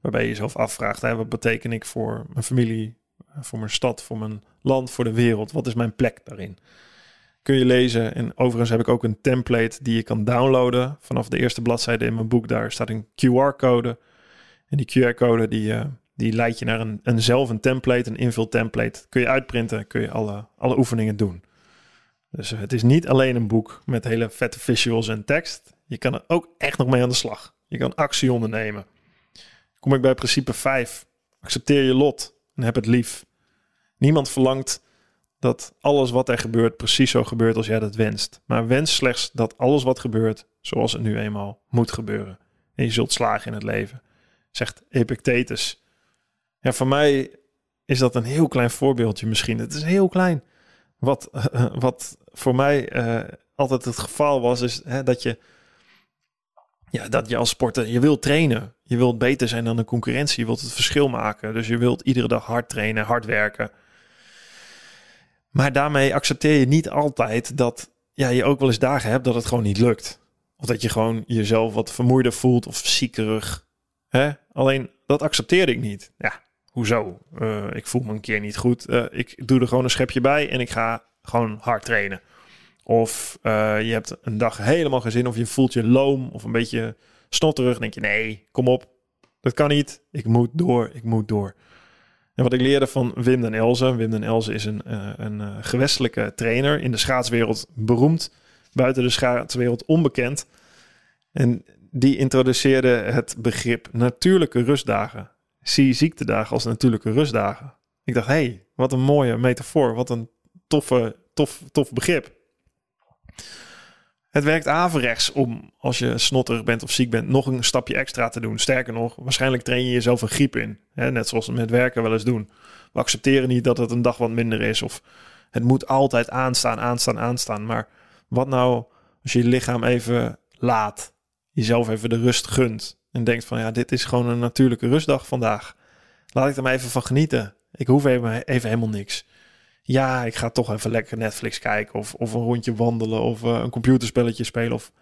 Waarbij je jezelf afvraagt, hè, wat betekent ik voor mijn familie, voor mijn stad, voor mijn land, voor de wereld? Wat is mijn plek daarin? kun je lezen. En overigens heb ik ook een template die je kan downloaden. Vanaf de eerste bladzijde in mijn boek, daar staat een QR-code. En die QR-code die, eh, die leidt je naar een, een zelf een template, een invul-template. Kun je uitprinten, kun je alle, alle oefeningen doen. Dus eh, het is niet alleen een boek met hele vette visuals en tekst. Je kan er ook echt nog mee aan de slag. Je kan actie ondernemen. Kom ik bij principe 5. Accepteer je lot en heb het lief. Niemand verlangt dat alles wat er gebeurt precies zo gebeurt als jij dat wenst. Maar wens slechts dat alles wat gebeurt zoals het nu eenmaal moet gebeuren. En je zult slagen in het leven, zegt Epictetus. Ja, voor mij is dat een heel klein voorbeeldje misschien. Het is heel klein. Wat, eh, eh, wat voor mij eh, altijd het geval was, is hè, dat, je, ja, dat je als sporter, je wilt trainen. Je wilt beter zijn dan de concurrentie. Je wilt het verschil maken. Dus je wilt iedere dag hard trainen, hard werken. Maar daarmee accepteer je niet altijd dat ja, je ook wel eens dagen hebt dat het gewoon niet lukt. Of dat je gewoon jezelf wat vermoeider voelt of ziekerig. Hè? Alleen dat accepteer ik niet. Ja, hoezo? Eh, ik voel me een keer niet goed. Eh, ik doe er gewoon een schepje bij en ik ga gewoon hard trainen. Of eh, je hebt een dag helemaal geen zin of je voelt je loom of een beetje snotterig. Dan denk je, nee, kom op. Dat kan niet. Ik moet door, ik moet door. En wat ik leerde van Wim den Elze. Wim den Elze is een, eh, een eh, gewestelijke trainer. In de schaatswereld beroemd. Buiten de schaatswereld onbekend. En die introduceerde het begrip natuurlijke rustdagen. Zie ziektedagen als natuurlijke rustdagen. Ik dacht, hé, hey, wat een mooie metafoor. Wat een toffe, tof, tof begrip. Het werkt averechts om, als je snotterig bent of ziek bent, nog een stapje extra te doen. Sterker nog, waarschijnlijk train je jezelf een griep in. Hè? Net zoals we met werken wel eens doen. We accepteren niet dat het een dag wat minder is. Of het moet altijd aanstaan, aanstaan, aanstaan. Maar wat nou als je je lichaam even laat, jezelf even de rust gunt. En denkt van ja, dit is gewoon een natuurlijke rustdag vandaag. Laat ik er maar even van genieten. Ik hoef even, even helemaal niks ja, ik ga toch even lekker Netflix kijken of, of een rondje wandelen of eh, een computerspelletje spelen of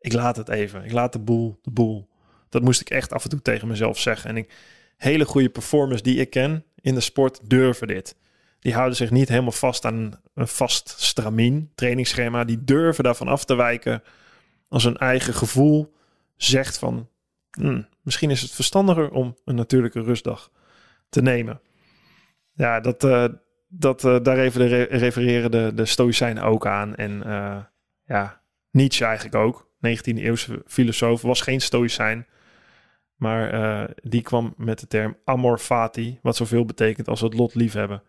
ik laat het even. Ik laat de boel, de boel. Dat moest ik echt af en toe tegen mezelf zeggen. En ik, hele goede performers die ik ken in de sport durven dit. Die houden zich niet helemaal vast aan een vast stramien, trainingsschema. Die durven daarvan af te wijken als hun eigen gevoel zegt van... Hmm, misschien is het verstandiger om een natuurlijke rustdag te nemen. Ja, dat, eh, dat, eh, daar even de refereren de, Stoïcijnen ook aan. En eh, ja, Nietzsche eigenlijk ook. 19e-eeuwse filosoof, was geen Stoïcijn. Maar eh, die kwam met de term amor fati, wat zoveel betekent als het lot liefhebben.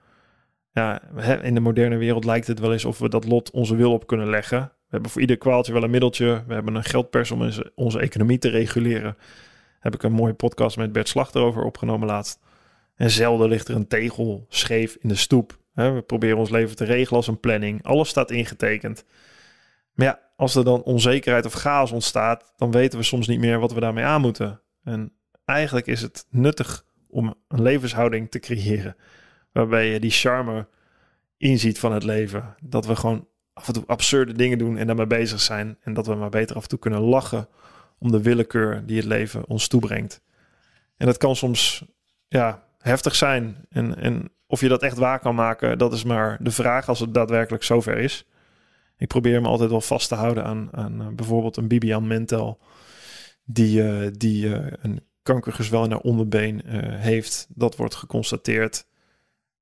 Ja, in de moderne wereld lijkt het wel eens of we dat lot onze wil op kunnen leggen. We hebben voor ieder kwaaltje wel een middeltje. We hebben een geldpers om onze economie te reguleren. heb ik een mooie podcast met Bert Slachter over opgenomen laatst. En zelden ligt er een tegel scheef in de stoep. We proberen ons leven te regelen als een planning. Alles staat ingetekend. Maar ja, als er dan onzekerheid of chaos ontstaat, dan weten we soms niet meer wat we daarmee aan moeten. En eigenlijk is het nuttig om een levenshouding te creëren. Waarbij je die charme inziet van het leven. Dat we gewoon af en toe absurde dingen doen en daarmee bezig zijn. En dat we maar beter af en toe kunnen lachen om de willekeur die het leven ons toebrengt. En dat kan soms ja, heftig zijn. En, en of je dat echt waar kan maken, dat is maar de vraag als het daadwerkelijk zover is. Ik probeer me altijd wel vast te houden aan, aan eh, bijvoorbeeld een Bibian Mentel, die, eh, die eh, een kankergezwel in haar onderbeen heeft. Dat wordt geconstateerd.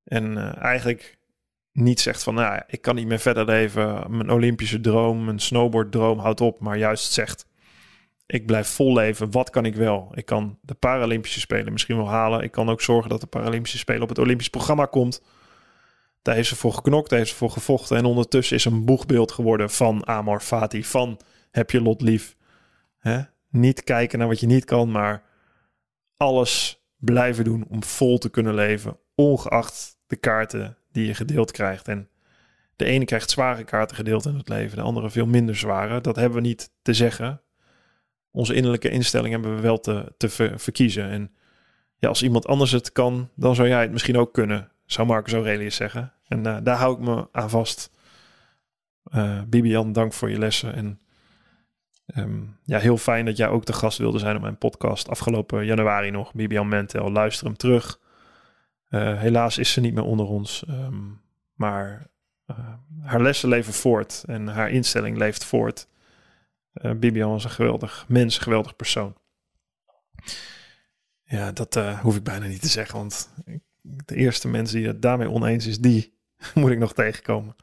En eigenlijk niet zegt van, nou, ik kan niet meer verder leven. Mijn Olympische droom, mijn snowboarddroom houdt op. Maar juist zegt, ik blijf vol leven. Wat kan ik wel? Ik kan de Paralympische Spelen misschien wel halen. Ik kan ook zorgen dat de Paralympische Spelen op het Olympisch programma komt. Daar heeft ze voor geknokt, daar heeft ze voor gevochten. En ondertussen is een boegbeeld geworden van Amor Fati, van heb je lot lief. Niet kijken naar wat je niet kan, maar alles blijven doen om vol te kunnen leven. Ongeacht de kaarten die je gedeeld krijgt. En de ene krijgt zware kaarten gedeeld in het leven, de andere veel minder zware. Dat hebben we niet te zeggen onze innerlijke instelling hebben we wel te, te verkiezen. En ja, als iemand anders het kan, dan zou jij het misschien ook kunnen, zou Marcus Aurelius zeggen. En eh, daar hou ik me aan vast. Eh, Bibian, dank voor je lessen. En ehm, ja, heel fijn dat jij ook de gast wilde zijn op mijn podcast afgelopen januari nog. Bibian Mentel, luister hem terug. Eh, helaas is ze niet meer onder ons. Ehm, maar haar lessen leven voort en haar instelling leeft voort. Uh, eh, Bibian was een geweldig mens, een geweldig persoon. Ja, dat eh, hoef ik bijna niet te zeggen, want de eerste mens die het daarmee oneens is, die *laughs* moet ik nog tegenkomen.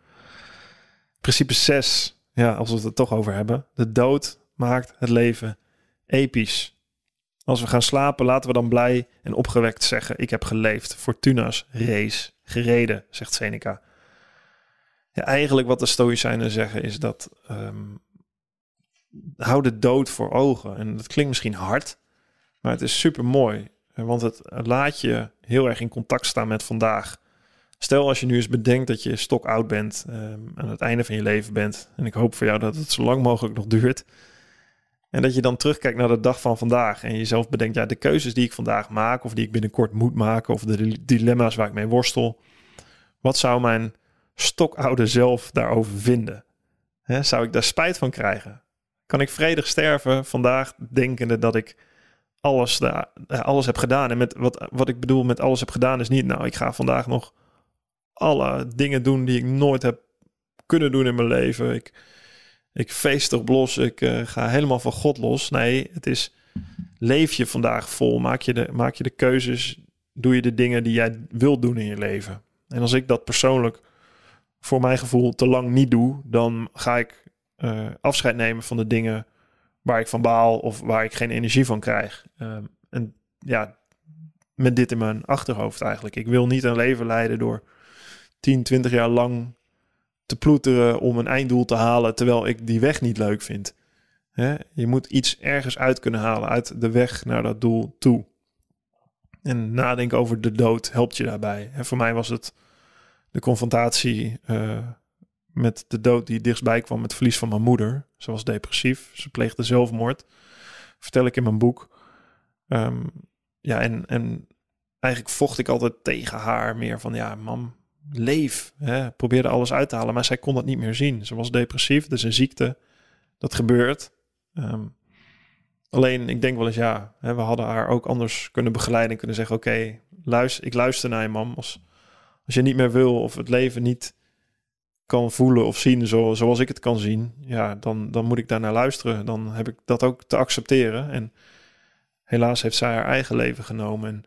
Principe 6, ja, als we het er toch over hebben. De dood maakt het leven episch. Als we gaan slapen, laten we dan blij en opgewekt zeggen: Ik heb geleefd. Fortuna's race gereden, zegt Seneca. Ja, eigenlijk wat de Stoïcijnen zeggen is dat ehm, hou de dood voor ogen. En dat klinkt misschien hard, maar het is super mooi. Eh, want het laat je heel erg in contact staan met vandaag. Stel als je nu eens bedenkt dat je stokoud bent, ehm, aan het einde van je leven bent. En ik hoop voor jou dat het zo lang mogelijk nog duurt. En dat je dan terugkijkt naar de dag van vandaag en jezelf bedenkt, ja, de keuzes die ik vandaag maak of die ik binnenkort moet maken of de dilemma's waar ik mee worstel. Wat zou mijn stokoude zelf daarover vinden? zou ik daar spijt van krijgen? kan ik vredig sterven vandaag, denkende dat ik alles, eh, eh, alles heb gedaan. En met wat, wat ik bedoel met alles heb gedaan is niet, nou, ik ga vandaag nog alle dingen doen die ik nooit heb kunnen doen in mijn leven. Ik, ik feestig los, ik eh, ga helemaal van God los. Nee, het is, leef je vandaag vol, maak je, de, maak je de keuzes, doe je de dingen die jij wilt doen in je leven. En als ik dat persoonlijk voor mijn gevoel te lang niet doe, dan ga ik eh, afscheid nemen van de dingen waar ik van baal of waar ik geen energie van krijg. Ehm, en ja, met dit in mijn achterhoofd eigenlijk. Ik wil niet een leven leiden door 10, 20 jaar lang te ploeteren om een einddoel te halen terwijl ik die weg niet leuk vind. Hè? Je moet iets ergens uit kunnen halen, uit de weg naar dat doel toe. En nadenken over de dood helpt je daarbij. En voor mij was het de confrontatie eh, met de dood die dichtstbij kwam met het verlies van mijn moeder. Ze was depressief, ze pleegde zelfmoord. Vertel ik in mijn boek. Ehm, ja, en, en eigenlijk vocht ik altijd tegen haar meer van ja, mam, leef. Hè. Probeerde alles uit te halen, maar zij kon dat niet meer zien. Ze was depressief, dus een ziekte. Dat gebeurt. Ehm, alleen, ik denk wel eens ja, hè, we hadden haar ook anders kunnen begeleiden en kunnen zeggen: Oké, okay, luister, ik luister naar je mam. Als, als je niet meer wil of het leven niet kan voelen of zien zoals ik het kan zien, ja, dan, dan moet ik daarnaar luisteren. Dan heb ik dat ook te accepteren. En helaas heeft zij haar eigen leven genomen. En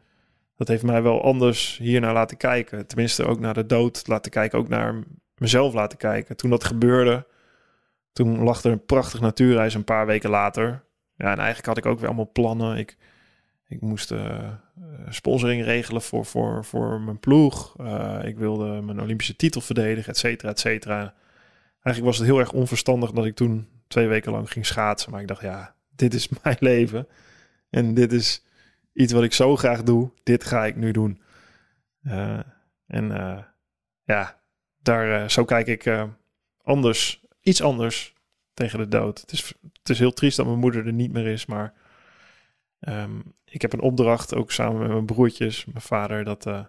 dat heeft mij wel anders hiernaar laten kijken. Tenminste, ook naar de dood laten kijken, ook naar mezelf laten kijken. Toen dat gebeurde, toen lag er een prachtig natuurreis een paar weken later. Ja, en eigenlijk had ik ook weer allemaal plannen. Ik ik moest eh, sponsoring regelen voor, voor, voor mijn ploeg. Eh, ik wilde mijn Olympische titel verdedigen, et cetera, et cetera. Eigenlijk was het heel erg onverstandig dat ik toen twee weken lang ging schaatsen. Maar ik dacht, ja, dit is *laughs* mijn leven. En dit is iets wat ik zo graag doe. Dit ga ik nu doen. Eh, en ja, daar, zo kijk ik anders, iets anders tegen de dood. Het is, het is heel triest dat mijn moeder er niet meer is, maar Ehm, ik heb een opdracht, ook samen met mijn broertjes, mijn vader, dat, eh,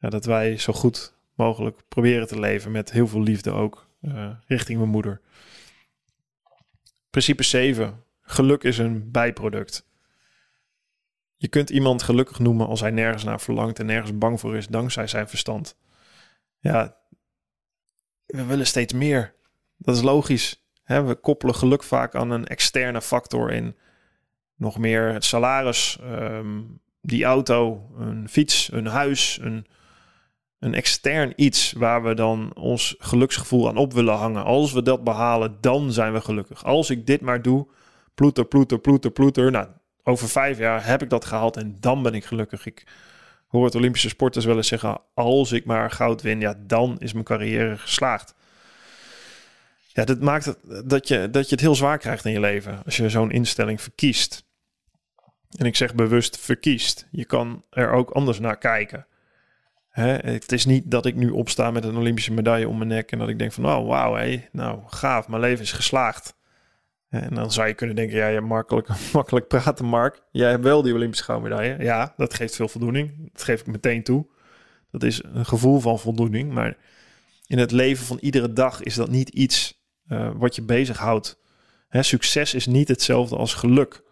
ja, dat wij zo goed mogelijk proberen te leven met heel veel liefde ook eh, richting mijn moeder. Principe 7. Geluk is een bijproduct. Je kunt iemand gelukkig noemen als hij nergens naar verlangt en nergens bang voor is dankzij zijn verstand. Ja, we willen steeds meer. Dat is logisch. We koppelen geluk vaak aan een externe factor in nog meer het salaris, ehm, die auto, een fiets, een huis, een, een extern iets waar we dan ons geluksgevoel aan op willen hangen. Als we dat behalen, dan zijn we gelukkig. Als ik dit maar doe, ploeter, ploeter, ploeter, ploeter. Nou, over vijf jaar heb ik dat gehaald en dan ben ik gelukkig. Ik hoor het Olympische sporters wel eens zeggen: als ik maar goud win, ja, dan is mijn carrière geslaagd. Ja, dat maakt dat, je, dat je het heel zwaar krijgt in je leven als je zo'n instelling verkiest. En ik zeg bewust verkiest. Je kan er ook anders naar kijken. Hè? Het is niet dat ik nu opsta met een Olympische medaille om mijn nek en dat ik denk van, oh wauw, hé, nou gaaf, mijn leven is geslaagd. En dan zou je kunnen denken, ja, je makkelijk, *laughs* makkelijk praten, Mark. Jij hebt wel die Olympische gouden medaille. Ja, dat geeft veel voldoening. Dat geef ik meteen toe. Dat is een gevoel van voldoening. Maar in het leven van iedere dag is dat niet iets eh, wat je bezighoudt. Hè, succes is niet hetzelfde als geluk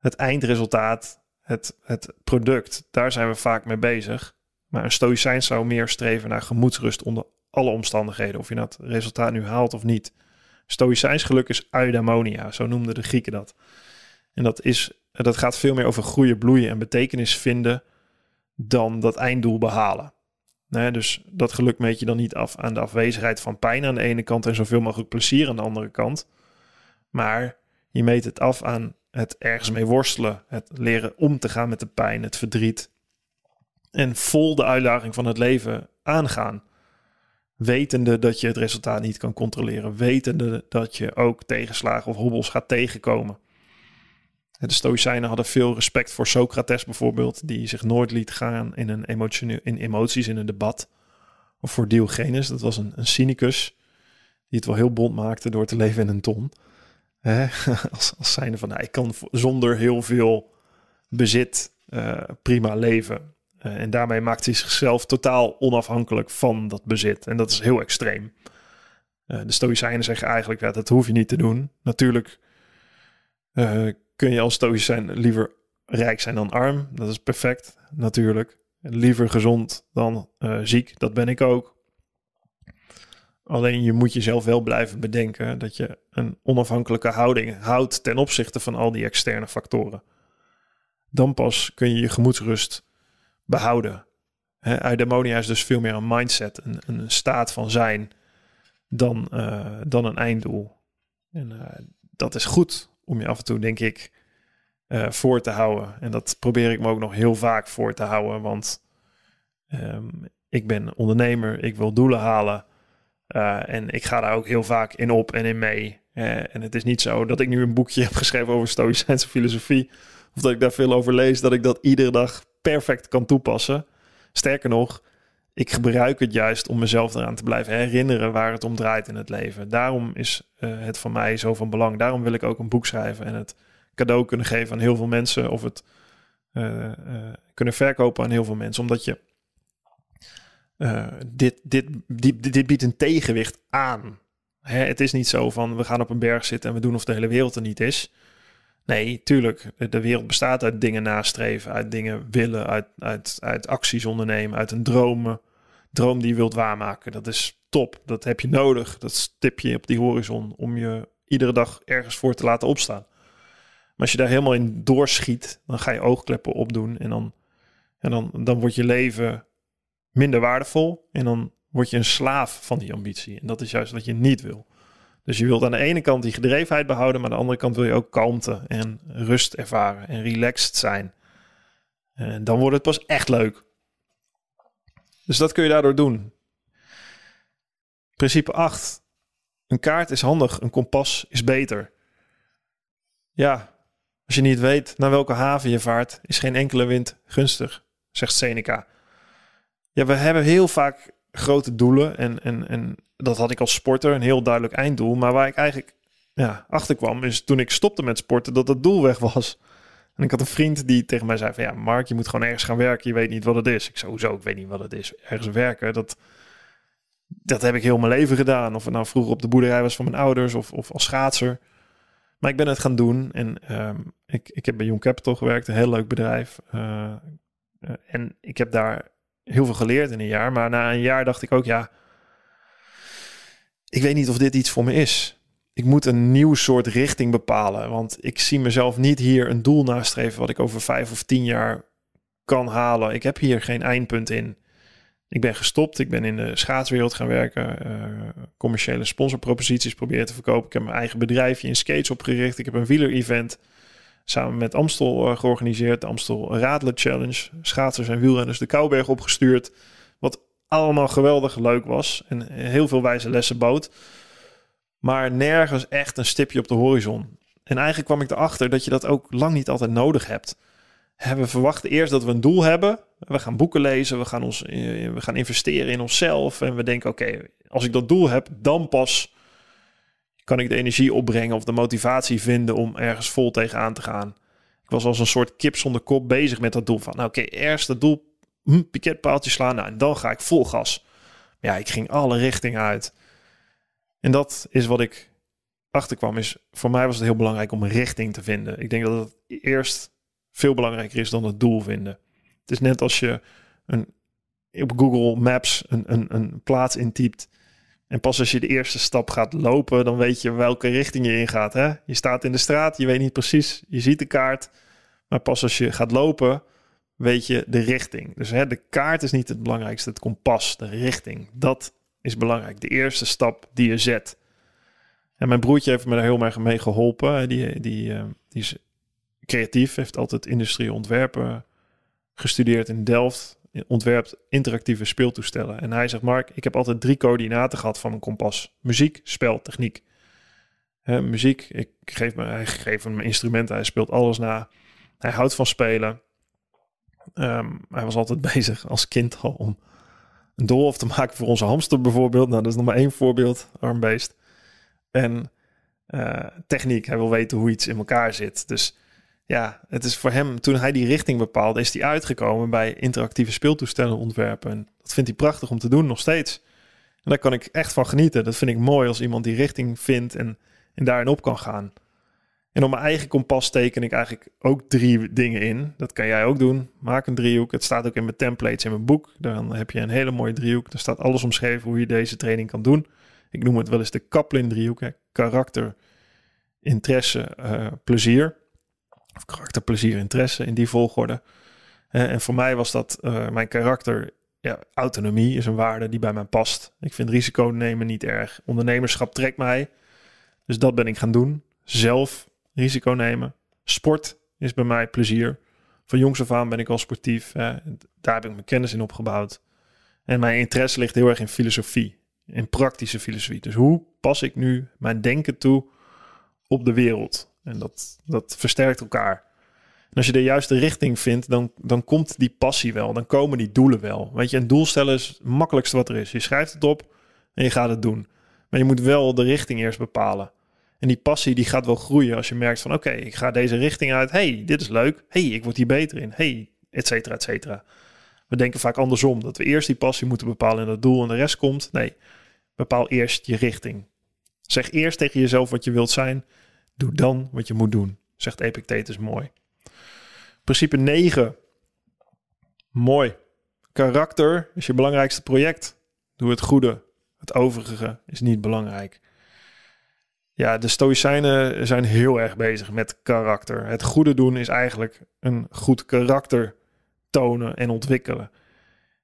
het eindresultaat, het, het product, daar zijn we vaak mee bezig. Maar een stoïcijn zou meer streven naar gemoedsrust onder alle omstandigheden. Of je dat resultaat nu haalt of niet. Stoïcijns geluk is eudaimonia, zo noemden de Grieken dat. En dat, is, dat gaat veel meer over groeien, bloeien en betekenis vinden dan dat einddoel behalen. dus dat geluk meet je dan niet af aan de afwezigheid van pijn aan de ene kant en zoveel mogelijk plezier aan de andere kant. Maar je meet het af aan het ergens mee worstelen, het leren om te gaan met de pijn, het verdriet. En vol de uitdaging van het leven aangaan. Wetende dat je het resultaat niet kan controleren. Wetende dat je ook tegenslagen of hobbels gaat tegenkomen. De Stoïcijnen hadden veel respect voor Socrates bijvoorbeeld, die zich nooit liet gaan in, een in emoties in een debat. Of voor Diogenes, dat was een, een cynicus, die het wel heel bond maakte door te leven in een ton. *laughs* als, als zijnde van, nou, ik kan zonder heel veel bezit eh, prima leven. Eh, en daarmee maakt hij zichzelf totaal onafhankelijk van dat bezit. En dat is heel extreem. Eh, de Stoïcijnen zeggen eigenlijk, dat hoef je niet te doen. Natuurlijk kun je als Stoïcijn liever rijk zijn dan arm. Dat is perfect, natuurlijk. Liever gezond dan ziek, dat ben ik ook. Alleen je moet jezelf wel blijven bedenken dat je een onafhankelijke houding houdt ten opzichte van al die externe factoren. Dan pas kun je je gemoedsrust behouden. He, eudaimonia is dus veel meer een mindset, een, een staat van zijn, dan, eh, dan een einddoel. En eh, dat is goed om je af en toe, denk ik, eh, voor te houden. En dat probeer ik me ook nog heel vaak voor te houden, want ehm, ik ben ondernemer, ik wil doelen halen. Eh, en ik ga daar ook heel vaak in op en in mee. Eh, en het is niet zo dat ik nu een boekje *laughs* heb geschreven over Stoïcijnse filosofie. Of dat ik daar veel over lees, dat ik dat iedere dag perfect kan toepassen. Sterker nog, ik gebruik het juist om mezelf eraan te blijven herinneren waar het om draait in het leven. Daarom is eh, het van mij zo van belang. Daarom wil ik ook een boek schrijven en het cadeau kunnen geven aan heel veel mensen. Of het kunnen verkopen aan heel veel mensen. Omdat je eh, dit, dit, dit, dit, biedt een tegenwicht aan. Hè, het is niet zo van we gaan op een berg zitten en we doen of de hele wereld er niet is. Nee, tuurlijk. De wereld bestaat uit dingen nastreven, uit dingen willen, uit, uit, uit acties ondernemen, uit een dromen, droom die je wilt waarmaken. Dat is top. Dat heb je nodig. Dat stip je op die horizon om je iedere dag ergens voor te laten opstaan. Maar als je daar helemaal in doorschiet, dan ga je oogkleppen opdoen en dan, en dan, dan wordt je leven minder waardevol. En dan word je een slaaf van die ambitie. En dat is juist wat je niet wil. Dus je wilt aan de ene kant die gedrevenheid behouden, maar aan de andere kant wil je ook kalmte en rust ervaren en relaxed zijn. En eh, dan wordt het pas echt leuk. Dus dat kun je daardoor doen. Principe 8. Een kaart is handig, een kompas is beter. Ja, als je niet weet naar welke haven je vaart, is geen enkele wind gunstig, zegt Seneca. Ja, we hebben heel vaak grote doelen. En, en, en dat had ik als sporter, een heel duidelijk einddoel. Maar waar ik eigenlijk ja, achter kwam, is toen ik stopte met sporten, dat dat doel weg was. En ik had een vriend die tegen mij zei van ja, Mark, je moet gewoon ergens gaan werken. Je weet niet wat het is. Ik zei, zo Ik weet niet wat het is. Ergens werken, dat, dat heb ik heel mijn leven gedaan. Of het nou vroeger op de boerderij was van mijn ouders of, of als schaatser. Maar ik ben het gaan doen en ehm, ik, ik heb bij Young Capital gewerkt, een heel leuk bedrijf. Eh, eh, en ik heb daar heel veel geleerd in een jaar. Maar na een jaar dacht ik ook, ja, ik weet niet of dit iets voor me is. Ik moet een nieuw soort richting bepalen. Want ik zie mezelf niet hier een doel nastreven wat ik over vijf of tien jaar kan halen. Ik heb hier geen eindpunt in. Ik ben gestopt. Ik ben in de schaatswereld gaan werken. Uh, commerciële sponsorproposities proberen te verkopen. Ik heb mijn eigen bedrijfje in skates opgericht. Ik heb een wieler-event samen met Amstel eh, georganiseerd. Amstel Radler Challenge. Schaatsers en wielrenners de Kouberg opgestuurd. Wat allemaal geweldig leuk was. En heel veel wijze lessen bood. Maar nergens echt een stipje op de horizon. En eigenlijk kwam ik erachter dat je dat ook lang niet altijd nodig hebt. We verwachten eerst dat we een doel hebben. We gaan boeken lezen, we gaan, ons, eh, we gaan investeren in onszelf. En we denken, oké, als ik dat doel heb, dan pas kan ik de energie opbrengen of de motivatie vinden om ergens vol tegenaan te gaan. Ik was als een soort kip zonder kop bezig met dat doel. Van, nou oké, okay, eerst dat doel, hm, piketpaaltje slaan, nou, en dan ga ik vol gas. Ja, ik ging alle richtingen uit. En dat is wat ik achterkwam. Is, voor mij was het heel belangrijk om een richting te vinden. Ik denk dat het eerst veel belangrijker is dan het doel vinden. Het is net als je een, op Google Maps een, een, een plaats intypt en pas als je de eerste stap gaat lopen, dan weet je welke richting je ingaat. Hè? Je staat in de straat, je weet niet precies, je ziet de kaart. Maar pas als je gaat lopen, weet je de richting. Dus hè, de kaart is niet het belangrijkste, het kompas, de richting. Dat is belangrijk, de eerste stap die je zet. En mijn broertje heeft me daar heel erg mee geholpen. Die, die, eh, die is creatief, heeft altijd industrie ontwerpen gestudeerd in Delft ontwerpt interactieve speeltoestellen. En hij zegt, Mark, ik heb altijd drie coördinaten gehad van mijn kompas. Muziek, spel, techniek. muziek, ik geef me, hij geeft hem instrumenten, hij speelt alles na. Hij houdt van spelen. Ehm, hij was altijd *laughs* bezig als kind al om een doolhof te maken voor onze hamster bijvoorbeeld. Nou, dat is nog maar één voorbeeld, armbeest. En eh, techniek, hij wil weten hoe iets in elkaar zit. Dus ja, het is voor hem, toen hij die richting bepaalde, is hij uitgekomen bij interactieve speeltoestellen ontwerpen. En dat vindt hij prachtig om te doen, nog steeds. En daar kan ik echt van genieten. Dat vind ik mooi als iemand die richting vindt en, en daarin op kan gaan. En op mijn eigen kompas teken ik eigenlijk ook drie dingen in. Dat kan jij ook doen. Maak een driehoek. Het staat ook in mijn templates in mijn boek. Dan heb je een hele mooie driehoek. Daar staat alles omschreven hoe je deze training kan doen. Ik noem het wel eens de Kaplan driehoek. Karakter, interesse, eh, plezier. Of karakter, plezier, interesse in die volgorde. Eh, en voor mij was dat eh, mijn karakter. Ja, autonomie is een waarde die bij mij past. Ik vind risico nemen niet erg. Ondernemerschap trekt mij. Dus dat ben ik gaan doen. Zelf risico nemen. Sport is bij mij plezier. Van jongs af aan ben ik al sportief. daar heb ik mijn kennis in opgebouwd. En mijn interesse ligt heel erg in filosofie. In praktische filosofie. Dus hoe pas ik nu mijn denken toe op de wereld? En dat, dat versterkt elkaar. En als je de juiste richting vindt, dan, dan komt die passie wel. Dan komen die doelen wel. Weet je, een doel stellen is het makkelijkste wat er is. Je schrijft het op en je gaat het doen. Maar je moet wel de richting eerst bepalen. En die passie die gaat wel groeien als je merkt van... oké, ik ga deze richting uit. hey, dit is leuk. hey, ik word hier beter in. hey, et cetera, et cetera. We denken vaak andersom. Dat we eerst die passie moeten bepalen en het doel en de rest komt. Nee, bepaal eerst je richting. Zeg eerst tegen jezelf wat je wilt zijn... Doe dan wat je moet doen, zegt Epictetus mooi. Principe 9. Mooi. Karakter is je belangrijkste project. Doe het goede. Het overige is niet belangrijk. Ja, de Stoïcijnen zijn heel erg bezig met karakter. Het goede doen is eigenlijk een goed karakter tonen en ontwikkelen.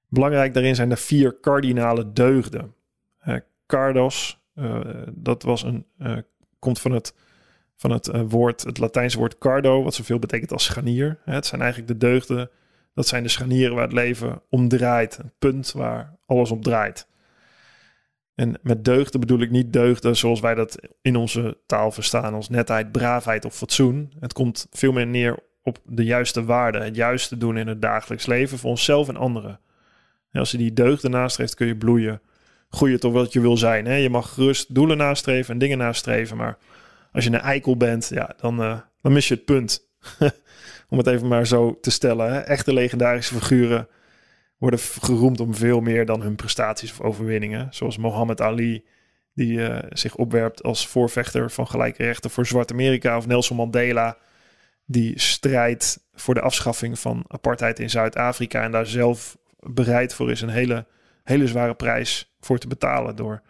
Belangrijk daarin zijn de vier kardinale deugden. Eh, eh dat was een, eh, komt van het van het eh, woord, het Latijnse woord cardo, wat zoveel betekent als scharnier. Het zijn eigenlijk de deugden, dat zijn de scharnieren waar het leven om draait. Een punt waar alles om draait. En met deugden bedoel ik niet deugden zoals wij dat in onze taal verstaan, als netheid, braafheid of fatsoen. Het komt veel meer neer op de juiste waarde, het juiste doen in het dagelijks leven voor onszelf en anderen. En als je die deugden nastreeft, kun je bloeien, groeien tot wat je wil zijn. Hè? Je mag gerust doelen nastreven en dingen nastreven, maar als je een eikel bent, ja, dan, eh, dan mis je het punt. *laughs* om het even maar zo te stellen. Hè? Echte legendarische figuren worden geroemd om veel meer dan hun prestaties of overwinningen. Zoals Mohammed Ali, die eh, zich opwerpt als voorvechter van gelijke rechten voor Zwart-Amerika. Of Nelson Mandela, die strijdt voor de afschaffing van apartheid in Zuid-Afrika. En daar zelf bereid voor is een hele, hele zware prijs voor te betalen. Door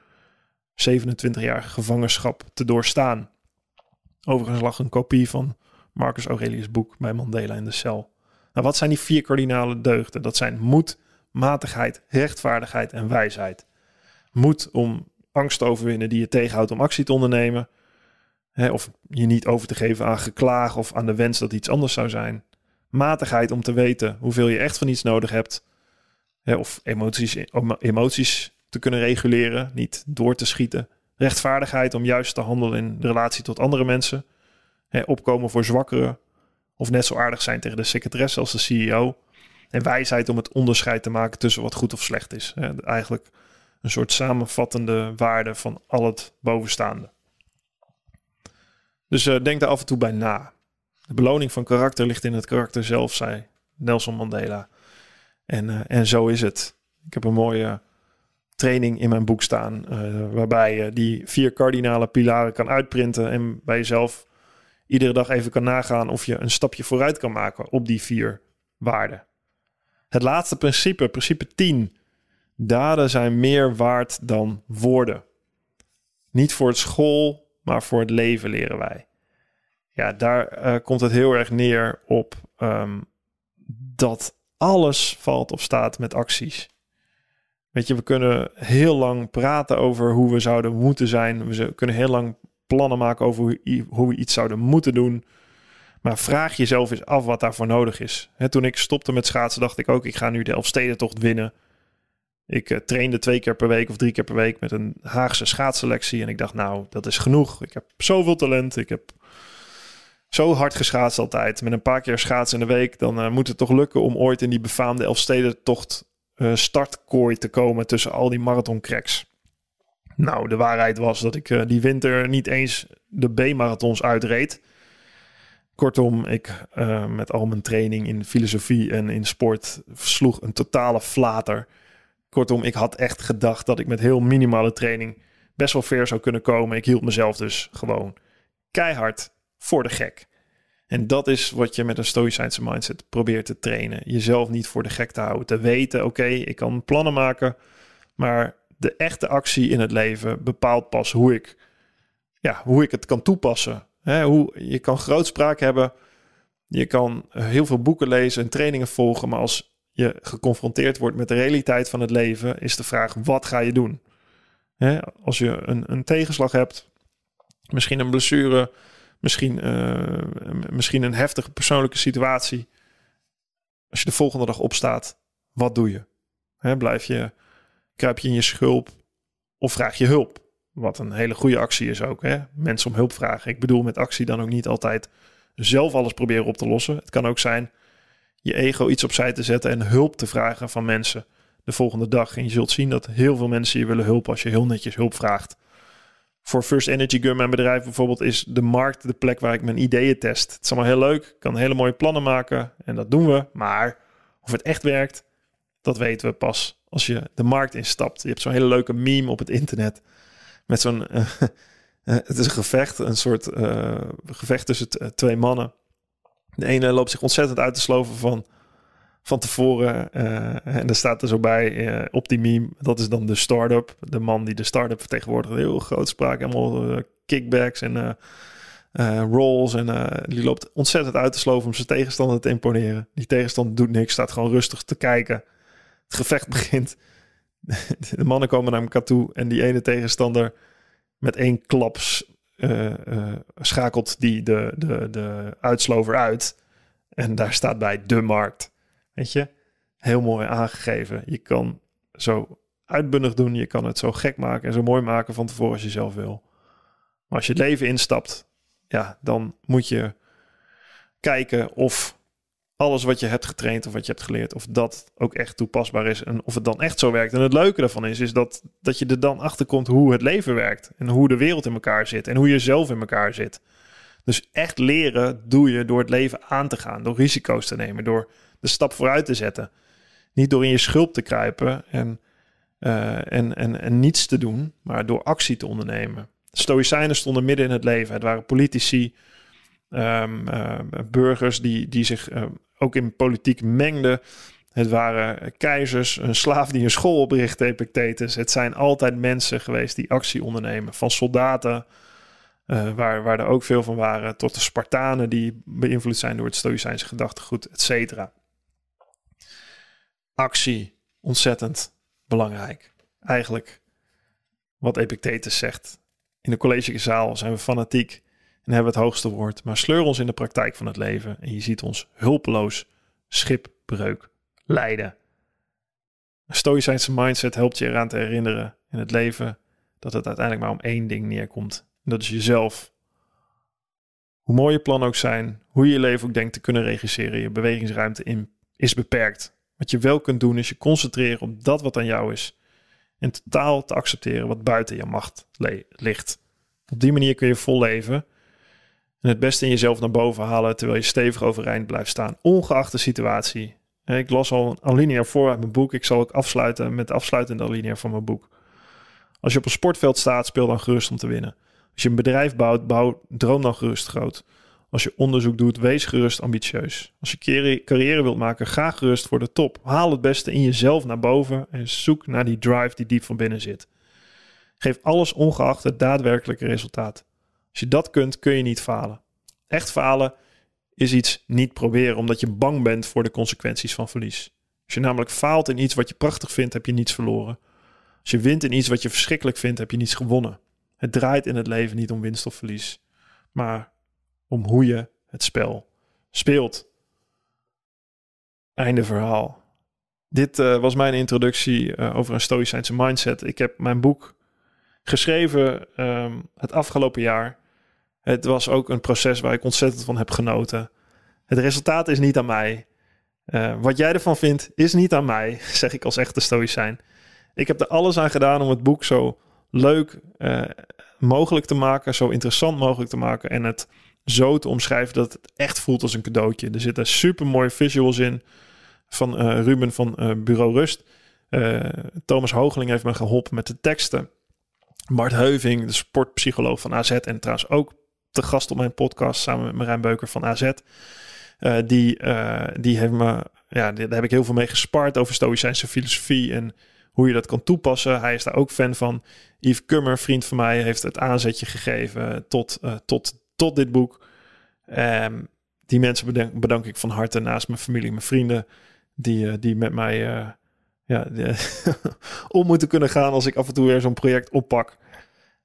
27 jaar gevangenschap te doorstaan. Overigens lag een kopie van Marcus Aurelius' boek bij Mandela in de cel. Nou, wat zijn die vier kardinale deugden? Dat zijn moed, matigheid, rechtvaardigheid en wijsheid. Moed om angst te overwinnen die je tegenhoudt om actie te ondernemen. Hè, of je niet over te geven aan geklaag of aan de wens dat iets anders zou zijn. Matigheid om te weten hoeveel je echt van iets nodig hebt. Hè, of emoties, emoties te kunnen reguleren, niet door te schieten rechtvaardigheid om juist te handelen in relatie tot andere mensen. opkomen voor zwakkeren. Of net zo aardig zijn tegen de secretaresse als de CEO. En wijsheid om het onderscheid te maken tussen wat goed of slecht is. eigenlijk een soort samenvattende waarde van al het bovenstaande. Dus eh, denk daar af en toe bij na. De beloning van karakter ligt in het karakter zelf, zei Nelson Mandela. En, eh, en zo is het. Ik heb een mooie training in mijn boek staan. Eh, waarbij je die vier kardinale pilaren kan uitprinten en bij jezelf iedere dag even kan nagaan of je een stapje vooruit kan maken op die vier waarden. Het laatste principe, principe 10. Daden zijn meer waard dan woorden. Niet voor het school, maar voor het leven leren wij. Ja, daar eh, komt het heel erg neer op ehm, dat alles valt of staat met acties. Weet je, we kunnen heel lang praten over hoe we zouden moeten zijn. We kunnen heel lang plannen maken over hoe we iets zouden moeten doen. Maar vraag jezelf eens af wat daarvoor nodig is. toen ik stopte met schaatsen, dacht ik ook: ik ga nu de Elfstedentocht winnen. Ik eh, trainde twee keer per week of drie keer per week met een Haagse schaatsselectie. En ik dacht: nou, dat is genoeg. Ik heb zoveel talent. Ik heb zo hard geschaatst altijd. Met een paar keer schaatsen in de week, dan eh, moet het toch lukken om ooit in die befaamde Elfstedentocht eh, startkooi te komen tussen al die marathoncracks. Nou, de waarheid was dat ik eh, die winter niet eens de B-marathons uitreed. Kortom, ik eh, met al mijn training in filosofie en in sport sloeg een totale flater. Kortom, ik had echt gedacht dat ik met heel minimale training best wel ver zou kunnen komen. Ik hield mezelf dus gewoon keihard voor de gek. En dat is wat je met een stoïcijnse mindset probeert te trainen. Jezelf niet voor de gek te houden. Te weten, oké, ik kan plannen maken, maar de echte actie in het leven bepaalt pas hoe ik, ja, hoe ik het kan toepassen. hoe, je kan grootspraak hebben, je kan heel veel boeken lezen en trainingen volgen, maar als je geconfronteerd wordt met de realiteit van het leven, is de vraag: wat ga je doen? als je een, een tegenslag hebt, misschien een blessure, misschien, eh, misschien een heftige persoonlijke situatie. Als je de volgende dag opstaat, wat doe je? Hè, blijf je, kruip je in je schulp of vraag je hulp? Wat een hele goede actie is ook. Hè? Mensen om hulp vragen. Ik bedoel met actie dan ook niet altijd zelf alles proberen op te lossen. Het kan ook zijn je ego iets opzij te zetten en hulp te vragen van mensen de volgende dag. En je zult zien dat heel veel mensen je willen helpen als je heel netjes hulp vraagt voor First Energy Gun, mijn bedrijf bijvoorbeeld, is de markt de plek waar ik mijn ideeën test. Het is allemaal heel leuk, ik kan hele mooie plannen maken en dat doen we. Maar of het echt werkt, dat weten we pas als je de markt instapt. Je hebt zo'n hele leuke meme op het internet met zo'n... *laughs* Eh, het is een gevecht, een soort eh, gevecht tussen twee mannen. De ene loopt zich ontzettend uit te sloven van van tevoren. Eh, en daar staat er zo bij eh, op die meme. Dat is dan de start-up. De man die de start-up vertegenwoordigt. Heel groot spraak. Helemaal eh, kickbacks en rolls. En die loopt ontzettend uit te sloven om zijn tegenstander te imponeren. Die tegenstander doet niks. Staat gewoon rustig te kijken. Het gevecht *laughs* begint. de mannen komen naar elkaar toe. En die ene tegenstander met één klaps schakelt die de, de, de uitslover uit. En daar staat bij de markt. Weet je, heel mooi aangegeven. Je kan zo uitbundig doen, je kan het zo gek maken en zo mooi maken van tevoren als je zelf wil. Maar als je het leven instapt, ja, dan moet je kijken of alles wat je hebt getraind of wat je hebt geleerd, of dat ook echt toepasbaar is en of het dan echt zo werkt. En het leuke daarvan is, is dat, dat je er dan achter komt hoe het leven werkt en hoe de wereld in elkaar zit en hoe je zelf in elkaar zit. Dus echt leren doe je door het leven aan te gaan, door risico's te nemen, door de stap vooruit te zetten. Niet door in je schulp te kruipen en, eh, en, en, en niets te doen, maar door actie te ondernemen. Stoïcijnen stonden midden in het leven. Het waren politici, ehm, eh, burgers die, die zich eh, ook in politiek mengden. Het waren keizers, een slaaf die een school oprichtte, Epictetus. Het zijn altijd mensen geweest die actie ondernemen. Van soldaten, waar, waar er ook veel van waren, tot de Spartanen die beïnvloed zijn door het Stoïcijnse gedachtegoed, et cetera actie ontzettend belangrijk. Eigenlijk wat Epictetus zegt. In de collegezaal zijn we fanatiek en hebben het hoogste woord, maar sleur ons in de praktijk van het leven en je ziet ons hulpeloos schipbreuk lijden. Een stoïcijnse mindset helpt je eraan te herinneren in het leven dat het uiteindelijk maar om één ding neerkomt. En dat is jezelf. Hoe mooi je plan ook zijn, hoe je je leven ook denkt te kunnen regisseren, je bewegingsruimte in, is beperkt. Wat je wel kunt doen is je concentreren op dat wat aan jou is. En totaal te accepteren wat buiten je macht ligt. Op die manier kun je vol leven. En het beste in jezelf naar boven halen terwijl je stevig overeind blijft staan. Ongeacht de situatie. Ik las al een alinea voor uit mijn boek. Ik zal ook afsluiten met de afsluitende alinea van mijn boek. Als je op een sportveld staat, speel dan gerust om te winnen. Als je een bedrijf bouwt, bouw, droom dan gerust groot. Als je onderzoek doet, wees gerust ambitieus. Als je carrière wilt maken, ga gerust voor de top. Haal het beste in jezelf naar boven en zoek naar die drive die diep van binnen zit. Geef alles ongeacht het daadwerkelijke resultaat. Als je dat kunt, kun je niet falen. Echt falen is iets niet proberen omdat je bang bent voor de consequenties van verlies. Als je namelijk faalt in iets wat je prachtig vindt, heb je niets verloren. Als je wint in iets wat je verschrikkelijk vindt, heb je niets gewonnen. Het draait in het leven niet om winst of verlies, maar om hoe je het spel speelt. Einde verhaal. Dit eh, was mijn introductie eh, over een stoïcijnse mindset. Ik heb mijn boek geschreven ehm, het afgelopen jaar. Het was ook een proces waar ik ontzettend van heb genoten. Het resultaat is niet aan mij. Eh, wat jij ervan vindt, is niet aan mij, *laughs* zeg ik als echte stoïcijn. Ik heb er alles aan gedaan om het boek zo leuk mogelijk te maken, zo interessant mogelijk te maken en het zo te omschrijven dat het echt voelt als een cadeautje. Er zitten super mooie visuals in van eh, Ruben van eh, Bureau Rust. Eh, Thomas Hoogeling heeft me geholpen met de teksten. Bart Heuving, de sportpsycholoog van AZ en trouwens ook te gast op mijn podcast samen met Marijn Beuker van AZ. die, die heeft me, ja, daar heb ik heel veel mee gespaard over stoïcijnse filosofie en hoe je dat kan toepassen. Hij is daar ook fan van. Yves Kummer, vriend van mij, heeft het aanzetje gegeven tot, tot tot dit boek. Ehm, die mensen bedank, ik van harte naast mijn familie, mijn vrienden, die, eh, die met mij eh, ja, *laughs* om moeten kunnen gaan als ik af en toe weer zo'n project oppak.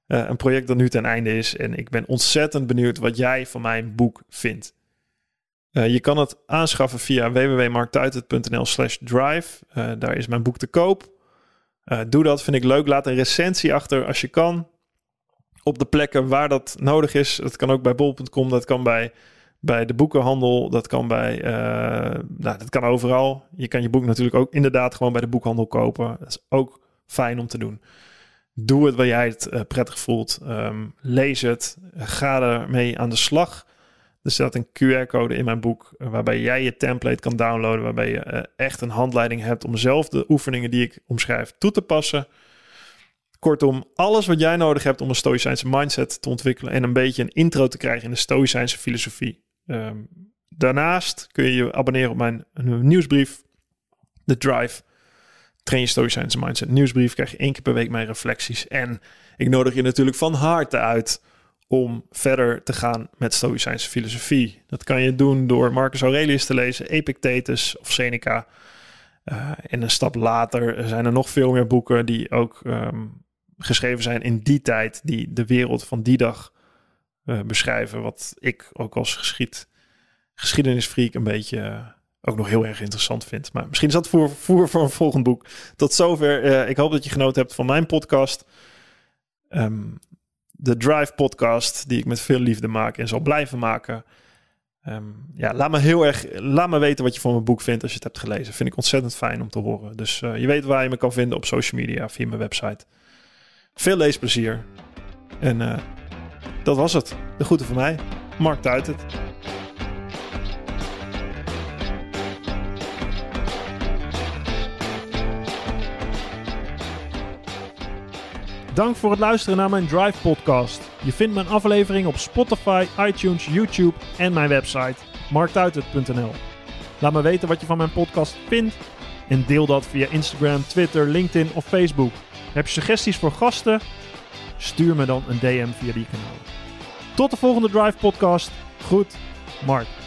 Eh, een project dat nu ten einde is. En ik ben ontzettend benieuwd wat jij van mijn boek vindt. je kan het aanschaffen via www.marktuitert.nl slash drive. daar is mijn boek te koop. doe dat, vind ik leuk. Laat een recensie achter als je kan op de plekken waar dat nodig is. Dat kan ook bij bol.com, dat kan bij, bij de boekenhandel, dat kan bij, uh, nou, dat kan overal. Je kan je boek natuurlijk ook inderdaad gewoon bij de boekhandel kopen. Dat is ook fijn om te doen. Doe het waar jij het eh, prettig voelt. Ehm, lees het. Ga ermee aan de slag. Er staat een QR-code in mijn boek eh, waarbij jij je template kan downloaden. Waarbij je echt een handleiding hebt om zelf de oefeningen die ik omschrijf toe te passen. Kortom, alles wat jij nodig hebt om een Stoïcijnse mindset te ontwikkelen en een beetje een intro te krijgen in de Stoïcijnse filosofie. Ehm, daarnaast kun je je abonneren op mijn nieuwsbrief, The Drive. Train je Stoïcijnse mindset nieuwsbrief, krijg je één keer per week mijn reflecties. En ik nodig je natuurlijk van harte uit om verder te gaan met Stoïcijnse filosofie. Dat kan je doen door Marcus Aurelius te lezen, Epictetus of Seneca. Eh, en een stap later zijn er nog veel meer boeken die ook ehm, geschreven zijn in die tijd, die de wereld van die dag eh, beschrijven. Wat ik ook als geschied, geschiedenisfreak een beetje eh, ook nog heel erg interessant vind. Maar misschien is dat voor, voor, voor een volgend boek. Tot zover. Eh, ik hoop dat je genoten hebt van mijn podcast. Ehm, de Drive podcast, die ik met veel liefde maak en zal blijven maken. Ehm, ja, laat me heel erg laat me weten wat je van mijn boek vindt als je het hebt gelezen. Vind ik ontzettend fijn om te horen. Dus je weet waar je me kan vinden op social media, via mijn website. Veel leesplezier. En eh, dat was het. De groeten van mij. Mark uit het. Dank voor het luisteren naar mijn Drive podcast. Je vindt mijn aflevering op Spotify, iTunes, YouTube en mijn website marktuitert.nl. Laat me weten wat je van mijn podcast vindt en deel dat via Instagram, Twitter, LinkedIn of Facebook. Heb je suggesties voor gasten? Stuur me dan een DM via die kanaal. Tot de volgende Drive Podcast. Goed, Mark.